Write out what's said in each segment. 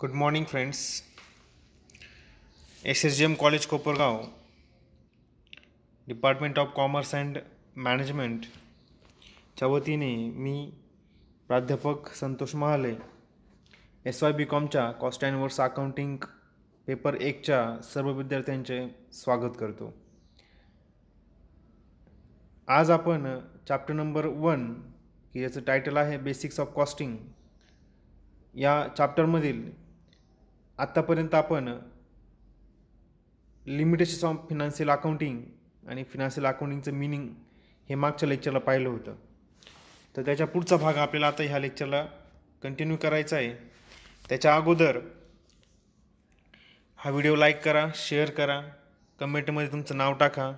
Good morning friends S S G M college Kopargaon department of commerce and मॅनेजमेंटच्या वतीने मी प्राध्यापक Santosh Mahale S Y B कॉमच्या cost and works accounting paper एकच्या सर्व विद्यार्थ्यांचे स्वागत करतो आज आपण चॅप्टर नंबर वन की याचं टायटल आहे बेसिक्स ऑफ कॉस्टिंग या चॅप्टरमधील आत्तापर्यंत आपण लिमिटेशन्स ऑफ फिनान्शियल अकाउंटिंग आणि फिनान्शियल अकाउंटिंगचं मिनिंग हे मागच्या लेक्चरला पाहिलं होतं तर त्याच्या पुढचा भाग आपल्याला आता ह्या लेक्चरला कंटिन्यू करायचा आहे त्याच्या अगोदर हा व्हिडिओ लाईक करा शेअर करा कमेंटमध्ये तुमचं नाव टाका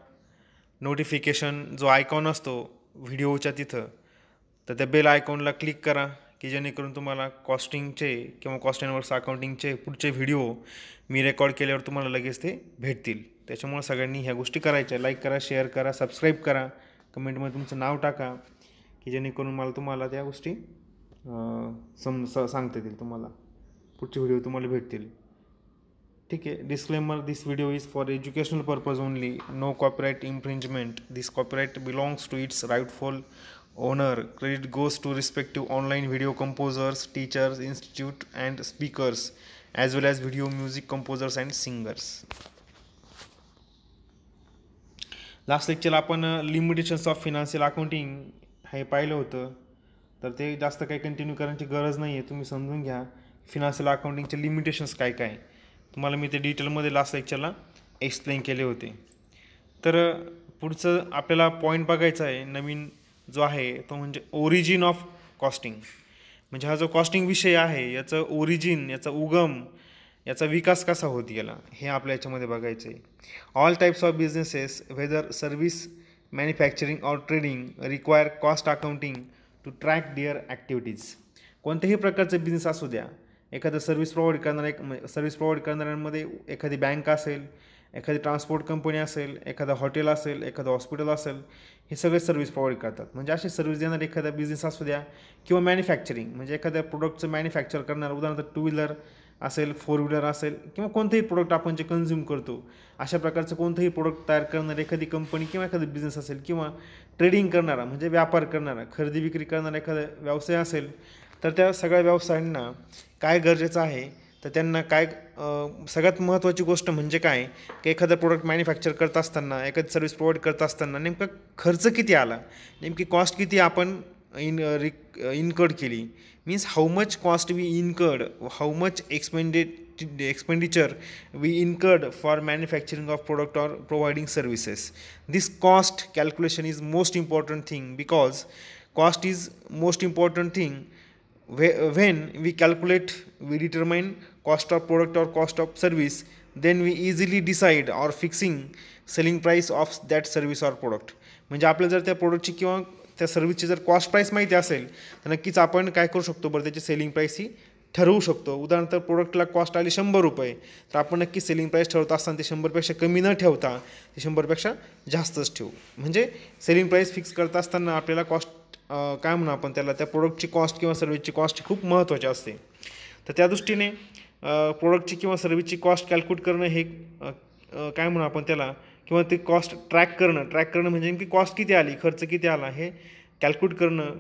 नोटिफिकेशन जो आयकॉन असतो व्हिडिओच्या तिथं तर त्या बेल आयकॉनला क्लिक करा की जेणेकरून तुम्हाला कॉस्टिंगचे किंवा कॉस्ट एन वर्स अकाउंटिंगचे पुढचे व्हिडिओ मी रेकॉर्ड केल्यावर तुम्हाला लगेच ते भेटतील त्याच्यामुळे सगळ्यांनी ह्या गोष्टी करायच्या लाईक करा शेअर करा सबस्क्राईब करा कमेंटमध्ये तुमचं नाव टाका की जेणेकरून मला तुम्हाला त्या गोष्टी सम सांगता येतील तुम्हाला पुढचे व्हिडिओ तुम्हाला भेटतील ठीक आहे disclaimer this video is for educational purpose only no copyright infringement this copyright belongs to its rightful owner credit goes to respective online video composers teachers institute and speakers as well as video music composers and singers last लेक्चरला आपण limitations of financial accounting हे पाहिलं होतं तर ते जास्त काही continue करायची गरज नाही आहे तुम्ही समजून घ्या फिनान्शियल अकाउंटिंगचे लिमिटेशन्स काय काय तुम्हाला मी ते डिटेलमध्ये लास्ट लेक्चरला एक्सप्लेन केले होते तर uh, पुढचं आपल्याला पॉईंट बघायचं आहे नवीन जो आहे तो म्हणजे ओरिजिन ऑफ कॉस्टिंग म्हणजे हा जो कॉस्टिंग विषय आहे याचं ओरिजिन याचा उगम याचा विकास कसा होत गेला हे आपल्या याच्यामध्ये बघायचं आहे all types of businesses whether service manufacturing or trading require cost accounting to track their activities कोणत्याही प्रकारचे बिझनेस असू द्या एखादं सर्व्हिस प्रोव्हाइड करणाऱ्या सर्व्हिस प्रोव्हाइड करणाऱ्यांमध्ये एखादी बँक असेल एखादी ट्रान्सपोर्ट कंपनी असेल एखादा हॉटेल असेल एखादं हॉस्पिटल असेल हे सगळे सर्व्हिस प्रोव्हाइड करतात म्हणजे अशी सर्व्हिस देणारे एखादा बिझनेस असू द्या किंवा मॅन्युफॅक्चरिंग म्हणजे एखाद्या प्रोडक्टचं मॅन्युफॅक्चर करणार उदाहरणार्थ टू व्हीलर असेल फोर व्हीलर असेल किंवा कोणतंही प्रोडक्ट आपण जे कन्झ्युम करतो अशा प्रकारचं कोणतंही प्रोडक्ट तयार करणारी एखादी कंपनी किंवा एखादं बिझनेस असेल किंवा ट्रेडिंग करणारा म्हणजे व्यापार करणारा खरेदी विक्री करणारा एखादा व्यवसाय असेल तर त्या सगळ्या व्यवसायांना काय गरजेचं आहे तर त्यांना काय सगळ्यात महत्त्वाची गोष्ट म्हणजे काय की एखादं प्रोडक्ट मॅन्युफॅक्चर करत असताना एखादी सर्व्हिस प्रोव्हाइड करत असताना नेमका खर्च किती आला नेमकी कॉस्ट किती आपण इन रिक इनकर्ड केली means how much cost we incurred how much expended expenditure we incurred for manufacturing of product or providing services this cost calculation is most important thing because cost is most important thing way when we calculate we determine cost of product or cost of service then we easily decide or fixing selling price of that service or product म्हणजे आपल्याला जर त्या प्रोडक्टची किंवा त्या सर्विसची जर cost price माहिती असेल तर नक्कीच आपण काय करू शकतो बरं त्याची सेलिंग प्राईस ही ठरवू शकतो उदाहरणार्थ प्रोडक्टला कॉस्ट आली शंभर रुपये तर आपण नक्की सेलिंग प्राईस ठरवता असताना ते शंभरपेक्षा कमी न ठेवता ते शंभरपेक्षा जास्तच ठेवू म्हणजे सेलिंग प्राईस फिक्स करत असताना आपल्याला कॉस्ट काय म्हणू आपण त्याला त्या प्रोडक्टची कॉस्ट किंवा सर्विसची कॉस्ट खूप महत्त्वाची असते तर त्या दृष्टीने प्रोडक्टची किंवा सर्व्हिसची कॉस्ट कॅल्क्युलेट करणं हे काय म्हणू आपण त्याला किंवा ते कॉस्ट ट्रॅक करणं ट्रॅक करणं म्हणजे नेमकी कॉस्ट किती आली खर्च किती आला हे कॅल्क्युलेट करणं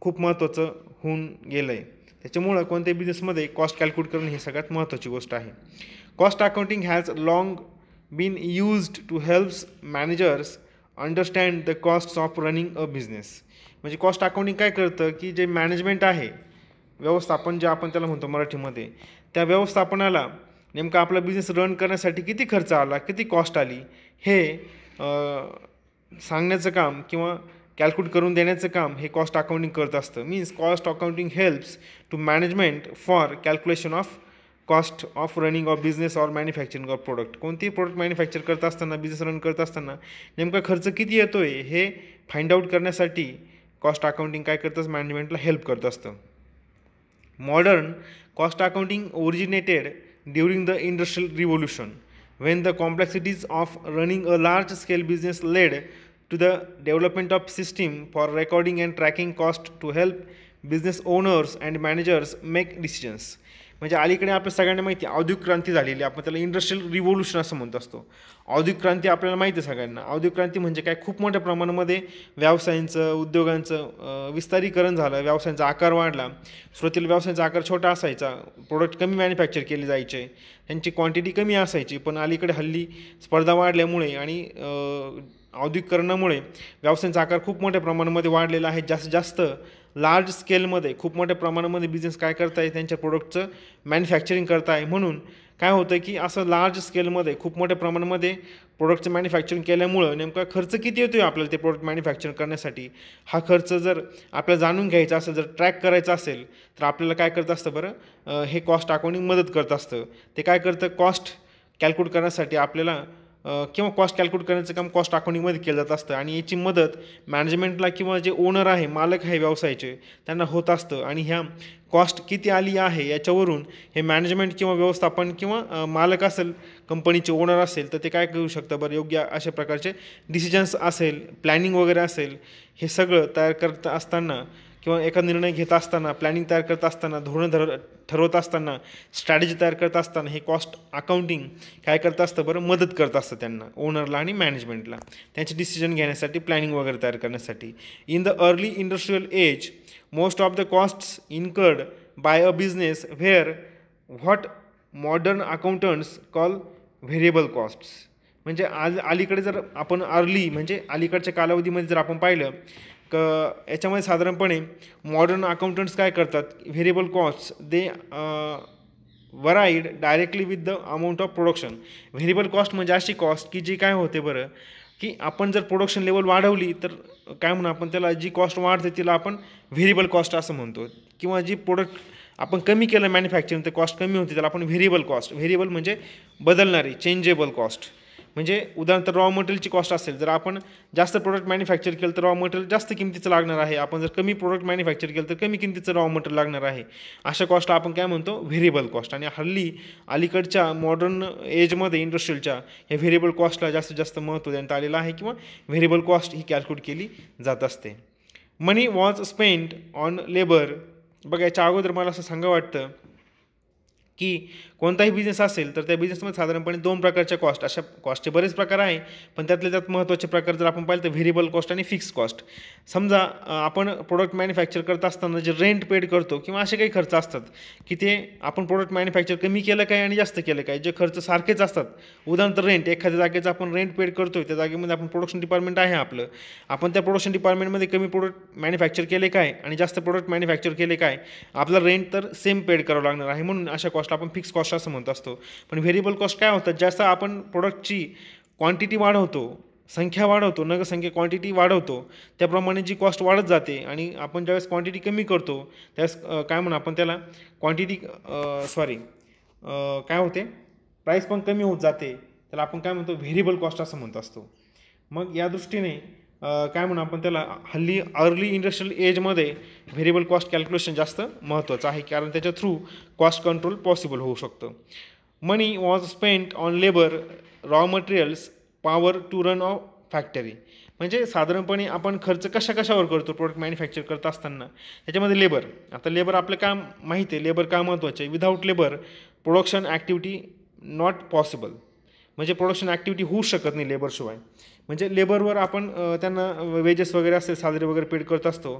खूप महत्त्वाचं होऊन गेलं आहे त्याच्यामुळं कोणत्याही बिझनेसमध्ये कॉस्ट कॅल्क्युलेट करणं ही सगळ्यात महत्त्वाची गोष्ट आहे cost accounting has long been used to helps managers understand the cost of running a business म्हणजे कॉस्ट अकाउंटिंग काय करतं की जे मॅनेजमेंट आहे व्यवस्थापन जे आपण त्याला म्हणतो मराठीमध्ये त्या व्यवस्थापनाला नेमका आपला बिझनेस रन करण्यासाठी किती खर्च आला किती कॉस्ट आली हे सांगण्याचं काम किंवा कॅल्क्युलेट करून देण्याचं काम हे कॉस्ट अकाउंटिंग करत असतं means cost accounting helps to management for calculation of cost of running of business or manufacturing of product कोणतेही प्रोडक्ट मॅन्युफॅक्चर करत असताना बिझनेस रन करत असताना नेमका खर्च किती येतो आहे हे फाइंड आउट करण्यासाठी कॉस्ट अकाउंटिंग काय करतं मॅनेजमेंटला हेल्प करत असतं modern Cost accounting originated during the Industrial Revolution when the complexities of running a large-scale business led to the development of system for recording and tracking cost to help business owners and managers make decisions. म्हणजे अलीकडे आपल्या सगळ्यांना माहिती औद्योगिक क्रांती झालेली आपण त्याला industrial revolution असं म्हणत असतो औद्योगिक क्रांती आपल्याला माहिती आहे सगळ्यांना औद्योगिक क्रांती म्हणजे काय खूप मोठ्या प्रमाणामध्ये व्यवसायांचं उद्योगांचं विस्तारीकरण झालं व्यवसायांचा आकार वाढला सुरुवातीला व्यवसायांचा आकार छोटा असायचा प्रोडक्ट कमी मॅन्युफॅक्चर केले जायचे त्यांची क्वांटिटी कमी असायची पण अलीकडे हल्ली स्पर्धा वाढल्यामुळे आणि औद्योगिकरणामुळे व्यवसायांचा आकार खूप मोठ्या प्रमाणामध्ये वाढलेला आहे जास्तीत जास्त लार्ज स्केलमध्ये खूप मोठ्या प्रमाणामध्ये बिझनेस काय करताय त्यांच्या प्रोडक्टचं मॅन्युफॅक्चरिंग करताय म्हणून काय होतं की असं लार्ज स्केलमध्ये खूप मोठ्या प्रमाणामध्ये प्रोडक्टचं मॅन्युफॅक्चरिंग केल्यामुळं नेमका खर्च किती येतो आपल्याला ते प्रोडक्ट मॅन्युफॅक्चर करण्यासाठी हा खर्च जर आपल्याला जाणून घ्यायचा असेल जर ट्रॅक करायचा असेल तर आपल्याला काय करत असतं बरं हे कॉस्ट अकाउंटिंग मदत करत असतं ते काय करतं कॉस्ट कॅल्क्युलेट करण्यासाठी आपल्याला किंवा कॉस्ट कॅल्क्युलेट करण्याचं काम कॉस्ट अकाउंटिंगमध्ये केलं जात असतं आणि याची मदत मॅनेजमेंटला किंवा जे ओनर आहे मालक आहे व्यवसायाचे त्यांना होत असतं आणि ह्या कॉस्ट किती आली आहे याच्यावरून हे मॅनेजमेंट किंवा व्यवस्थापन किंवा मालक असेल कंपनीचे ओनर असेल तर ते काय करू शकतं बरं योग्य अशा प्रकारचे डिसिजन्स असेल प्लॅनिंग वगैरे असेल हे सगळं तयार करत असताना किंवा एका निर्णय घेत असताना प्लॅनिंग तयार करत असताना धोरणं धर ठरवत असताना स्ट्रॅटेजी तयार करत असताना हे कॉस्ट अकाउंटिंग काय करत असतं बरं मदत करत असतं त्यांना ओनरला आणि मॅनेजमेंटला त्यांचे डिसिजन घेण्यासाठी प्लॅनिंग वगैरे तयार करण्यासाठी in the early industrial age most of the costs incurred by a business were what modern accountants call variable costs म्हणजे आज अलीकडे जर आपण अर्ली म्हणजे अलीकडच्या कालावधीमध्ये जर आपण पाहिलं क याच्यामध्ये साधारणपणे मॉडर्न अकाउंटंट्स काय करतात variable cost they varied directly with the amount of production variable cost म्हणजे अशी कॉस्ट की जी काय होते बरं की आपण जर प्रोडक्शन लेवल वाढवली तर काय म्हणू आपण त्याला जी कॉस्ट वाढते तिला आपण व्हेरिएबल कॉस्ट असं म्हणतो किंवा जी प्रोडक्ट आपण कमी केलं मॅन्युफॅक्चरिंग तर कॉस्ट कमी होते त्याला आपण व्हेरिएबल कॉस्ट व्हेरिएबल म्हणजे बदलणारी चेंजेबल कॉस्ट म्हणजे उदाहरणार्थ रॉ मटेरियलची कॉस्ट असेल जर आपण जास्त प्रोडक्ट मॅन्युफॅक्चर केलं तर रॉ मटेरियल जास्त किमतीचं लागणार आहे आपण जर कमी प्रोडक्ट मॅन्युफॅक्चर केलं तर कमी किमतीचं रॉ मटेरियल लागणार आहे अशा कॉस्टला आपण काय म्हणतो व्हेरिएबल कॉस्ट आणि हल्ली अलीकडच्या मॉडर्न एजमध्ये इंडस्ट्रियलच्या या व्हेरिएबल कॉस्टला जास्तीत जास्त महत्त्व देण्यात आलेलं आहे किंवा व्हेरिएबल कॉस्ट ही कॅल्क्युलेट केली जात असते money was spend on labour बघा याच्या अगोदर मला असं सांगा वाटतं की कोणताही बिझनेस असेल तर त्या बिझनेसमध्ये साधारणपणे दोन प्रकारच्या कॉस्ट अशा कॉस्टचे बरेच प्रकार आहे पण त्यातले त्यात महत्त्वाचे प्रकार जर आपण पाहिलं तर व्हेरिएबल कॉस्ट आणि फिक्स कॉस्ट समजा आपण प्रोडक्ट मॅन्युफॅक्चर करत असताना जे रेंट पेड करतो किंवा असे काही खर्च असतात की ते आपण प्रोडक्ट मॅन्युफॅक्चर कमी केलं काय आणि जास्त केलं काय जे खर्च सारखेच असतात उदाहरणार्थ रेंट एखाद्या जागेचं आपण रेंट पेड करतो त्या जागेमध्ये आपण प्रोडक्शन डिपार्टमेंट आहे आपलं आपण त्या प्रोडक्शन डिपार्टमेंटमध्ये कमी प्रोडक्ट मॅन्युफॅक्चर केले काय आणि जास्त प्रोडक्ट मॅन्युफॅक्चर केले काय आपला रेंट तर सेम पेड करावं लागणार आहे म्हणून अशा कॉस्ट आपण फिक्स कॉस्ट कॉस्ट असं म्हणत असतो पण व्हेरिएबल कॉस्ट काय होतात जास्त आपण प्रोडक्टची क्वांटिटी वाढवतो संख्या वाढवतो संख्या क्वांटिटी वाढवतो त्याप्रमाणे जी कॉस्ट वाढत जाते आणि आपण ज्यावेळेस क्वांटिटी कमी करतो त्यावेळेस काय म्हणू आपण त्याला क्वांटिटी सॉरी काय होते प्राईस पण कमी होत जाते त्याला आपण काय म्हणतो व्हेरिएबल कॉस्ट असं म्हणत असतो मग या दृष्टीने काय म्हणू आपण त्याला हल्ली अर्ली इंडस्ट्रियल एजमध्ये व्हेरिएबल कॉस्ट कॅल्क्युलेशन जास्त महत्त्वाचं आहे कारण त्याच्या थ्रू कॉस्ट कंट्रोल पॉसिबल होऊ शकतं money was spent on labour raw materials power to run of factory म्हणजे साधारणपणे आपण खर्च कशा कशावर करतो प्रोडक्ट मॅन्युफॅक्चर करत असताना त्याच्यामध्ये लेबर आता लेबर आपलं काम माहिती आहे लेबर का महत्त्वाचे आहे without labour production activity not possible म्हणजे प्रोडक्शन ॲक्टिव्हिटी होऊ शकत नाही लेबरशिवाय म्हणजे लेबरवर आपण त्यांना वेजेस वगैरे असेल सॅलरी वगैरे पेड करत असतो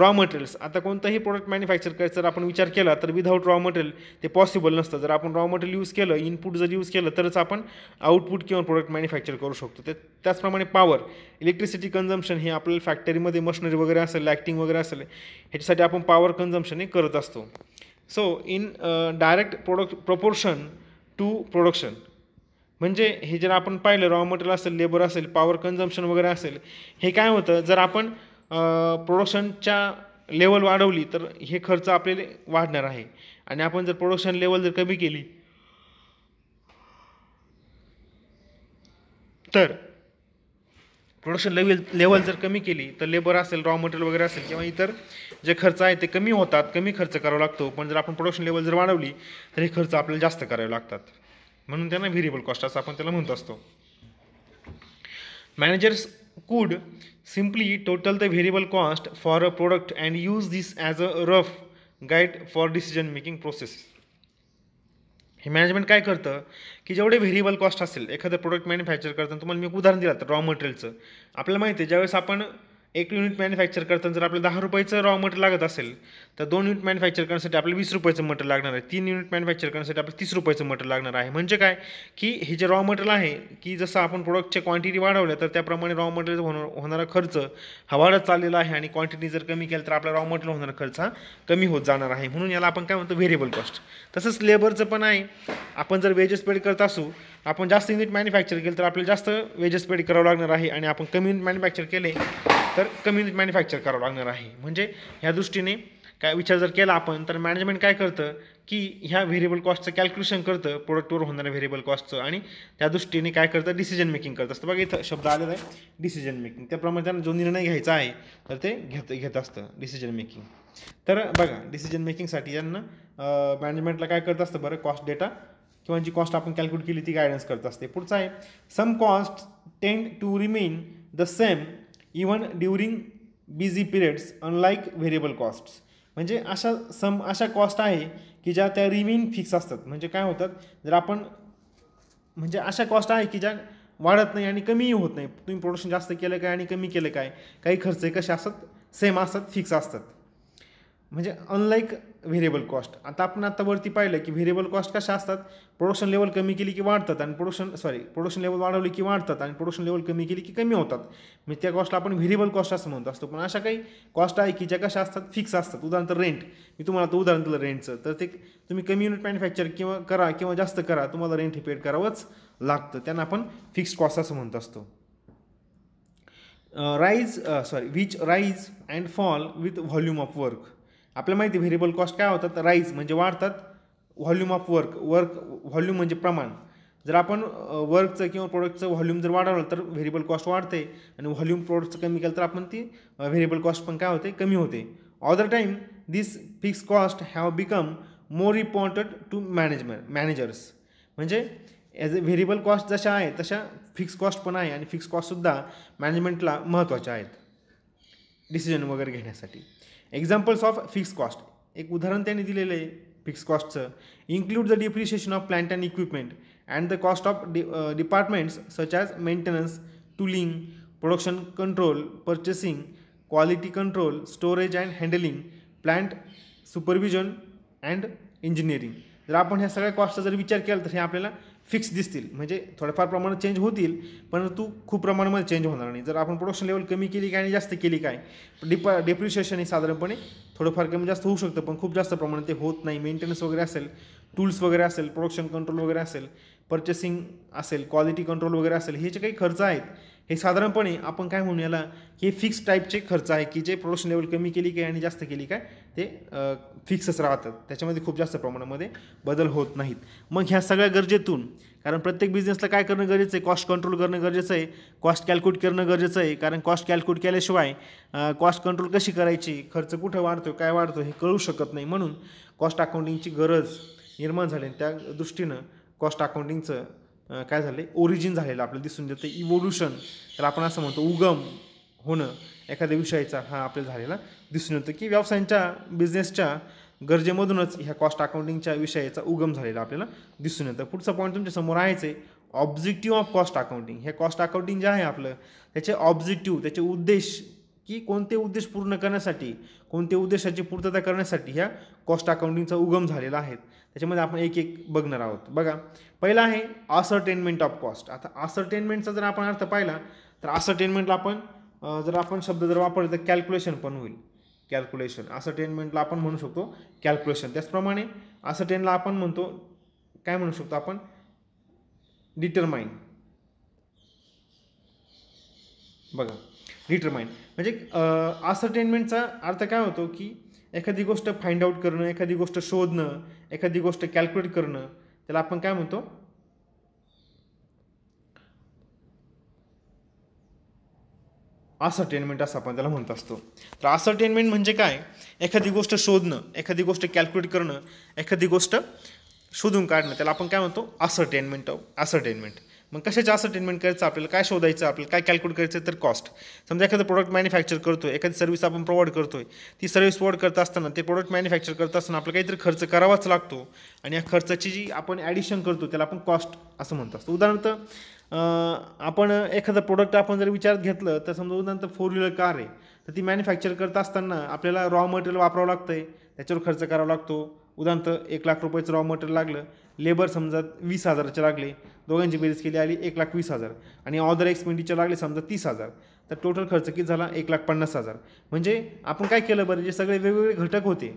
रॉ मटेरियल्स आता कोणतंही प्रोडक्ट मॅन्युफॅक्चर करायचं जर आपण विचार केला तर विदाऊट रॉ मटेरियल ते पॉसिबल नसतं जर आपण रॉ मटेरियल यूज केलं इनपुट जर यूज केलं तरच आपण आउटपुट किंवा प्रोडक्ट मॅन्युफॅक्चर करू शकतो ते त्याचप्रमाणे पॉवर इलेक्ट्रिसिटी कन्झम्पशन हे आपल्याला फॅक्टरीमध्ये मशनरी वगैरे असेल लॅक्टिंग वगैरे असेल ह्याच्यासाठी आपण पॉवर कन्झम्पशन हे करत असतो so in direct product proportion to production म्हणजे हे जर आपण पाहिलं रॉ मटेरियल असेल लेबर असेल पॉवर कन्झम्पशन वगैरे असेल हे काय होतं जर आपण प्रोडक्शनच्या लेवल वाढवली तर हे खर्च आपल्याला वाढणार आहे आणि आपण जर प्रोडक्शन लेवल जर कमी केली तर प्रोडक्शन लेवल लेवल जर कमी केली तर लेबर असेल रॉ मटेरियल वगैरे असेल किंवा इतर जे खर्च आहे ते कमी होतात कमी खर्च करावा लागतो पण जर आपण प्रोडक्शन लेवल जर वाढवली तर हे खर्च आपल्याला जास्त करावे लागतात म्हणून त्यांना व्हेरिएबल कॉस्ट असं आपण त्याला म्हणत असतो managers could simply total the variable cost for a product and use this as a rough guide for decision making process हे मॅनेजमेंट काय करतं की जेवढे व्हेरिएबल कॉस्ट असेल एखादं प्रोडक्ट मॅन्युफॅक्चर करताना तुम्हाला मी एक उदाहरण दिलं तर रॉ मटेरियलचं आपल्याला माहिती आहे ज्यावेळेस आपण एक युनिट मॅन्युफॅक्चर करताना जर आपल्याला दहा रुपयाचं रॉ मटेरियल लागत असेल तर दोन युनिट मॅन्युफॅक्चर करण्यासाठी आपल्याला वीस रुपयाचं मटेरियल लागणार आहे तीन युनिट मॅन्युफॅक्चर करण्यासाठी आपल्याला तीस रुपयाचं मटेरियल लागणार आहे म्हणजे काय की हे जे रॉ मटेरियल आहे की जसं आपण प्रोडक्टच्या क्वांटिटी वाढवल्या तर त्याप्रमाणे रॉ मटेरियल होणार होणारा खर्च हा वाढत चाललेला आहे आणि क्वांटिटी जर कमी केलं तर आपला रॉ मटेरियल होणारा खर्च हा कमी होत जाणार आहे म्हणून याला आपण काय म्हणतो व्हेरिएबल कॉस्ट तसंच लेबरचं पण आहे आपण जर वेजेस पेड करत असू आपण जास्त युनिट मॅन्युफॅक्चर केलं तर आपल्याला जास्त वेजेस पेड करावं लागणार आहे आणि आपण कमी युनिट मॅन्युफॅक्चर केले तर कमी मॅन्युफॅक्चर करावं लागणार आहे म्हणजे ह्या दृष्टीने काय विचार जर केला आपण तर मॅनेजमेंट काय करतं की ह्या व्हेरिएबल कॉस्टचं कॅल्क्युलेशन करतं प्रोडक्टवर होणाऱ्या व्हेरिएबल कॉस्टचं आणि त्या दृष्टीने काय करतं डिसिजन मेकिंग करत असतं बघा इथं शब्द आलेला आहे डिसिजन मेकिंग त्याप्रमाणे त्यांना जो निर्णय घ्यायचा आहे तर ते घेत घेत असतं डिसिजन मेकिंग तर बघा डिसिजन मेकिंगसाठी यांना मॅनेजमेंटला काय करत असतं बरं कॉस्ट डेटा किंवा जी कॉस्ट आपण कॅल्क्युलेट केली ती गायडन्स करत असते पुढचं आहे some cost tend to remain the same even during busy periods unlike variable costs म्हणजे अशा सम अशा कॉस्ट आहे की ज्या त्या रिमेन फिक्स असतात म्हणजे काय होतात जर आपण म्हणजे अशा कॉस्ट आहे की ज्या वाढत नाही आणि कमीही होत नाही तुम्ही प्रोडक्शन जास्त केलं काय आणि कमी केलं काय काही खर्च कसे असतात सेम असतात फिक्स असतात म्हणजे अनलाईक व्हेरिएबल कॉस्ट आता आपण आता वरती पाहिलं की व्हेरिएबल कॉस्ट कशा असतात प्रोडक्शन लेवल कमी केली की वाढतात आणि प्रोडक्शन सॉरी प्रोडक्शन लेवल वाढवली की वाढतात आणि प्रोडक्शन लेवल कमी केली की कमी होतात म्हणजे त्या कॉस्टला आपण व्हेरिएबल कॉस्ट असं म्हणत असतो पण अशा काही कॉस्ट आहे की ज्या कशा असतात फिक्स असतात उदाहरणार्थ रेंट मी तुम्हाला आता उदाहरण दिलं रेंटचं तर ते तुम्ही कमी युनिट मॅन्युफॅक्चर किंवा करा किंवा जास्त करा तुम्हाला रेंट हे पेड करावंच लागतं त्यांना आपण फिक्स्ड कॉस्ट असं म्हणत असतो rise sorry which rise and fall with volume of work आपल्याला माहिती व्हेरिएबल कॉस्ट काय होतात राईज म्हणजे वाढतात volume of work work volume म्हणजे प्रमाण जर आपण वर्कचं किंवा प्रोडक्टचं व्हॉल्यूम जर वाढवलं तर व्हेरिएबल कॉस्ट वाढते आणि व्हॉल्यूम प्रोडक्टचं कमी केलं तर आपण ती व्हेरिएबल कॉस्ट पण काय होते कमी होते other time this fix cost have become more important to management managers म्हणजे ॲज अ व्हेरिएबल कॉस्ट जशा आहे तशा फिक्स कॉस्ट पण आहे आणि फिक्स कॉस्टसुद्धा मॅनेजमेंटला महत्त्वाच्या आहेत डिसिजन वगैरे घेण्यासाठी एक्झाम्पल्स ऑफ फिक्स कॉस्ट एक उदाहरण त्यांनी दिलेलं आहे फिक्स कॉस्टचं include the depreciation of plant and equipment and the cost of डि departments such as maintenance tooling production control purchasing quality control storage and handling plant supervision and engineering जर आपण ह्या सगळ्या कॉस्टचा जर विचार केला तर हे आपल्याला फिक्स दिसतील म्हणजे थोड्याफार प्रमाणात चेंज होतील परंतु खूप प्रमाणामध्ये चेंज होणार नाही जर आपण प्रोडक्शन लेवल कमी केली काय आणि जास्त केली काय डिप डेप्रिशिएशन हे साधारणपणे थोडंफार कमी जास्त होऊ शकतं पण खूप जास्त प्रमाणात ते होत नाही मेंटेनन्स वगैरे असेल टूल्स वगैरे असेल प्रोडक्शन कंट्रोल वगैरे असेल परचेसिंग असेल क्वालिटी कंट्रोल वगैरे असेल हे जे काही खर्च आहेत हे साधारणपणे आपण काय म्हणू याला हे फिक्स टाईपचे खर्च आहे की जे प्रोडक्शन लेवल कमी केली काय आणि जास्त केली काय ते फिक्सच राहतात त्याच्यामध्ये खूप जास्त प्रमाणामध्ये बदल होत नाहीत मग ह्या सगळ्या गरजेतून कारण प्रत्येक बिझनेसला काय करणं गरजेचं आहे कॉस्ट कंट्रोल करणं गरजेचं आहे कॉस्ट कॅल्क्युलेट करणं गरजेचं आहे कारण कॉस्ट कॅल्क्युलेट केल्याशिवाय कॉस्ट कंट्रोल कशी करायची खर्च कुठं वाढतो काय वाढतो हे कळू शकत नाही म्हणून कॉस्ट अकाउंटिंगची गरज निर्माण झाली त्या दृष्टीनं कॉस्ट अकाउंटिंगचं काय झालं आहे ओरिजिन झालेलं आपल्याला दिसून येतं इवोल्युशन तर आपण असं म्हणतो उगम होणं एखाद्या विषयाचा हा आपल्याला झालेला दिसून येतं की व्यवसायांच्या बिझनेसच्या गरजेमधूनच ह्या कॉस्ट अकाउंटिंगच्या विषयाचा उगम झालेला आपल्याला दिसून येतं पुढचा पॉईंट तुमच्यासमोर आहेच आहे ऑब्जेक्टिव्ह ऑफ कॉस्ट अकाउंटिंग हे कॉस्ट अकाउंटिंग जे आहे आपलं त्याचे ऑब्जेक्टिव्ह त्याचे उद्देश की कोणते उद्देश पूर्ण करण्यासाठी कोणत्या उद्देशाची पूर्तता करण्यासाठी ह्या कॉस्ट अकाउंटिंगचा उगम झालेला आहे त्याच्यामध्ये आपण एक एक बघणार आहोत बघा पहिला आहे असरटेनमेंट ऑफ कॉस्ट आता असर्टेनमेंटचा जर आपण अर्थ पाहिला तर असर्टेनमेंटला आपण जर आपण शब्द जर वापरले तर कॅल्क्युलेशन पण होईल कॅल्क्युलेशन असर्टेनमेंटला आपण म्हणू शकतो कॅल्क्युलेशन त्याचप्रमाणे असर्टेनला आपण म्हणतो काय म्हणू शकतो आपण डिटरमाइन बघा डिटरमाइन म्हणजे असर्टेनमेंटचा अर्थ काय होतो की एखादी गोष्ट फाइंड आउट करणं एखादी गोष्ट शोधणं एखादी गोष्ट कॅल्क्युलेट करणं त्याला आपण काय म्हणतो असर्टेनमेंट असं आपण त्याला म्हणत असतो तर असर्टेनमेंट म्हणजे काय एखादी गोष्ट शोधणं एखादी गोष्ट कॅल्क्युलेट करणं एखादी गोष्ट शोधून काढणं त्याला आपण काय म्हणतो ऑफ असर्टेनमेंट मग कशा जास्त ट्रीटमेंट करायचं आपल्याला काय शोधायचं आपल्याला काय कॅल्क्युलेट करायचं तर कॉस्ट समजा एखादं प्रोडक्ट मॅन्युफॅक्चर करतो एखादी सर्व्हिस आपण प्रोव्हाइड आहे ती सर्व्हिस प्रोव्हाइड करत असताना ते प्रोडक्ट मॅन्युफॅक्चर करत असताना आपल्याला काहीतरी खर्च करावाच लागतो आणि या खर्चाची जी आपण ॲडिशन करतो त्याला आपण कॉस्ट असं म्हणत असतो उदाहरणार्थ आपण एखादं प्रोडक्ट आपण जर विचारात घेतलं तर समजा उदाहरणार्थ फोर व्हीलर कार आहे तर ती मॅन्युफॅक्चर करत असताना आपल्याला रॉ मटेरियल वापरावं लागतं आहे त्याच्यावर खर्च करावा लागतो उदाहरणार्थ एक लाख रुपयाचं रॉ मटेरियल लागलं लेबर समजा वीस हजाराचे लागले दोघांची बेरीज केली आली एक लाख वीस हजार आणि ऑदर एक्सपेंडिचर लागले समजा तीस हजार तर टोटल खर्च किती झाला एक लाख पन्नास हजार म्हणजे आपण काय केलं बरं जे सगळे वेगवेगळे घटक होते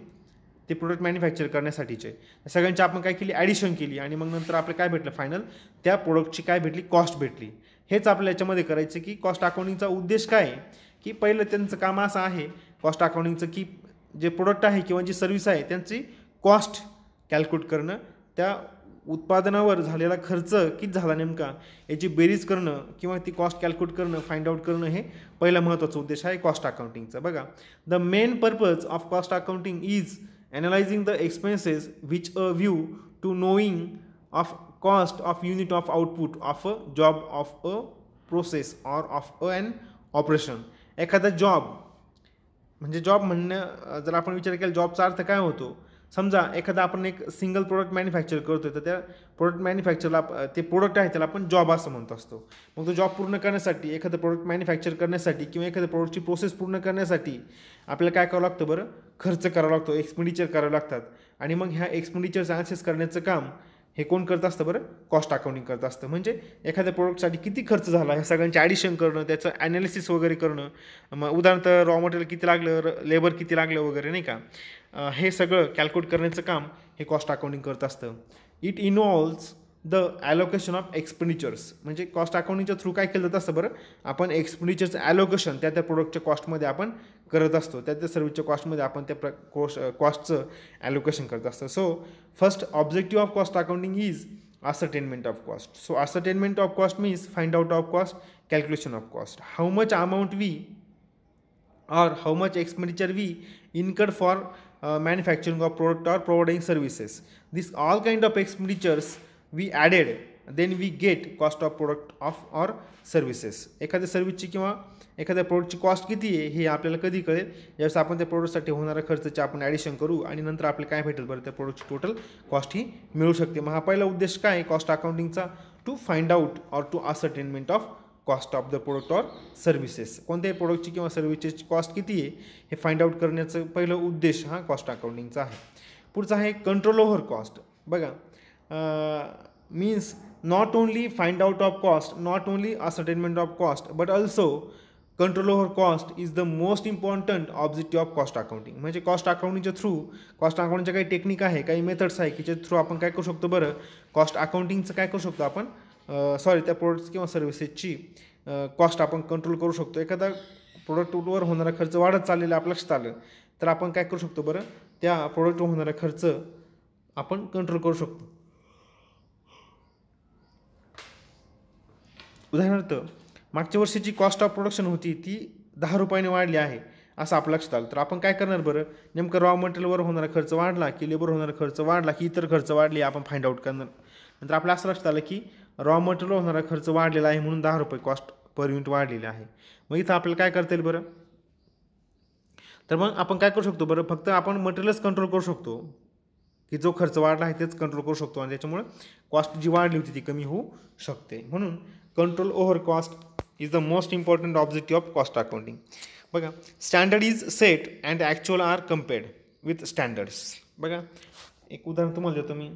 ते प्रोडक्ट मॅन्युफॅक्चर करण्यासाठीचे सगळ्यांचे आपण काय केली ॲडिशन केली आणि मग नंतर आपलं काय भेटलं फायनल त्या प्रोडक्टची काय भेटली कॉस्ट भेटली हेच आपल्याला याच्यामध्ये करायचं की कॉस्ट अकाउंटिंगचा उद्देश काय आहे की पहिलं त्यांचं काम असं आहे कॉस्ट अकाउंटिंगचं की जे प्रोडक्ट आहे किंवा जी सर्व्हिस आहे त्यांची कॉस्ट कॅल्क्युलेट करणं त्या उत्पादनावर झालेला खर्च किती झाला नेमका याची बेरीज करणं किंवा ती कॉस्ट कॅल्क्युलेट करणं फाइंड आउट करणं हे पहिला महत्त्वाचा उद्देश आहे कॉस्ट अकाउंटिंगचा बघा the main purpose of cost accounting is analysing the expenses with a view to knowing of cost of unit of output of a job of a process or of a and operation एखादा job म्हणजे job म्हणणं जर आपण विचार केला जॉबचा अर्थ काय होतो समजा एखादा आपण एक सिंगल प्रोडक्ट मॅन्युफॅक्चर करतोय तर त्या प्रोडक्ट मॅन्युफॅक्चरला ते प्रोडक्ट आहे त्याला आपण जॉब असं म्हणत असतो मग तो जॉब पूर्ण करण्यासाठी एखादं प्रोडक्ट मॅन्युफॅक्चर करण्यासाठी किंवा एखाद्या प्रोडक्टची प्रोसेस पूर्ण करण्यासाठी आपल्याला काय करावं लागतं बरं खर्च करावा लागतो एक्सपेंडिचर करावं लागतात आणि मग ह्या एक्सपेंडिचर ॲक्सेस करण्याचं काम हे कोण करत असतं बरं कॉस्ट अकाउंटिंग करत असतं म्हणजे एखाद्या प्रोडक्टसाठी किती खर्च झाला ह्या सगळ्यांचे ॲडिशन करणं त्याचं ॲनालिसिस वगैरे करणं मग उदाहरणार्थ रॉ मटेरियल किती लागलं लेबर किती लागलं वगैरे नाही का हे सगळं कॅल्क्युलेट करण्याचं काम हे कॉस्ट अकाउंटिंग करत असतं it involves the allocation of expenditures म्हणजे कॉस्ट अकाउंटिंगच्या थ्रू काय केलं जात असतं बरं आपण एक्सपेंडिचरचं ॲलोकेशन त्या त्या प्रोडक्टच्या कॉस्टमध्ये आपण करत असतो त्या त्या सर्व्हिसच्या कॉस्टमध्ये आपण त्या कॉस्ट कॉस्टचं ॲलोकेशन करत असतो so first objective of cost accounting is ascertainment of cost so ascertainment of cost means find out of cost calculation of cost how much amount we or how much expenditure we incurred for manufacturing of product or providing services this all kind of expenditures we added then we get cost of product of or services एखाद्या सर्व्हिसची किंवा एखाद्या प्रोडक्टची cost किती आहे हे आपल्याला कधी कळेल यावेळेस आपण त्या प्रोडक्टसाठी होणारा खर्चाची आपण ॲडिशन करू आणि नंतर आपल्याला काय भेटेल बरं त्या प्रोडक्टची टोटल कॉस्ट ही मिळू शकते मग हा पहिला उद्देश काय आहे कॉस्ट अकाउंटिंगचा to find out or to ascertainment of cost of the product or services कोणत्याही प्रोडक्टची किंवा सर्व्हिसेसची कॉस्ट किती आहे हे फाइंड आउट करण्याचं पहिलं उद्देश हा कॉस्ट अकाउंटिंगचा आहे पुढचा आहे कंट्रोल ओव्हर कॉस्ट बघा means not only find out of cost, not only ascertainment of cost, but also control over cost is the most important objective of cost accounting म्हणजे cost अकाउंटिंगच्या थ्रू कॉस्ट अकाउंटिंगच्या काही technique आहे काही methods आहे की through आपण काय करू शकतो बरं कॉस्ट अकाउंटिंगचं काय करू शकतो आपण सॉरी त्या प्रोडक्ट्स किंवा सर्व्हिसेसची कॉस्ट आपण कंट्रोल करू शकतो एखादा प्रोडक्टवर होणारा खर्च वाढत चाललेला आपल्या लक्षात आलं तर आपण काय करू शकतो बरं त्या प्रोडक्टवर होणारा खर्च आपण कंट्रोल करू शकतो उदाहरणार्थ मागच्या जी कॉस्ट ऑफ प्रोडक्शन होती ती दहा रुपयाने वाढली आहे असं आपलं लक्षात आलं तर आपण काय करणार बरं नेमकं रॉ मटेरियलवर होणारा खर्च वाढला की लेबर होणारा खर्च वाढला की इतर खर्च वाढले आपण फाइंड आउट करणार नंतर आपल्या असं लक्षात आलं की रॉ मटेरियलवर होणारा खर्च वाढलेला आहे म्हणून दहा रुपये कॉस्ट पर युनिट वाढलेला आहे मग इथं आपल्याला काय करता येईल बरं तर मग आपण काय करू शकतो बरं फक्त आपण मटेरियलच कंट्रोल करू शकतो की जो खर्च वाढला आहे तेच कंट्रोल करू शकतो आणि त्याच्यामुळं कॉस्ट जी वाढली होती ती कमी होऊ शकते म्हणून control over cost is the most important objective of cost accounting बघा standard is set and actual are compared with standards बघा एक उदाहरण तुम्हाला देतो मी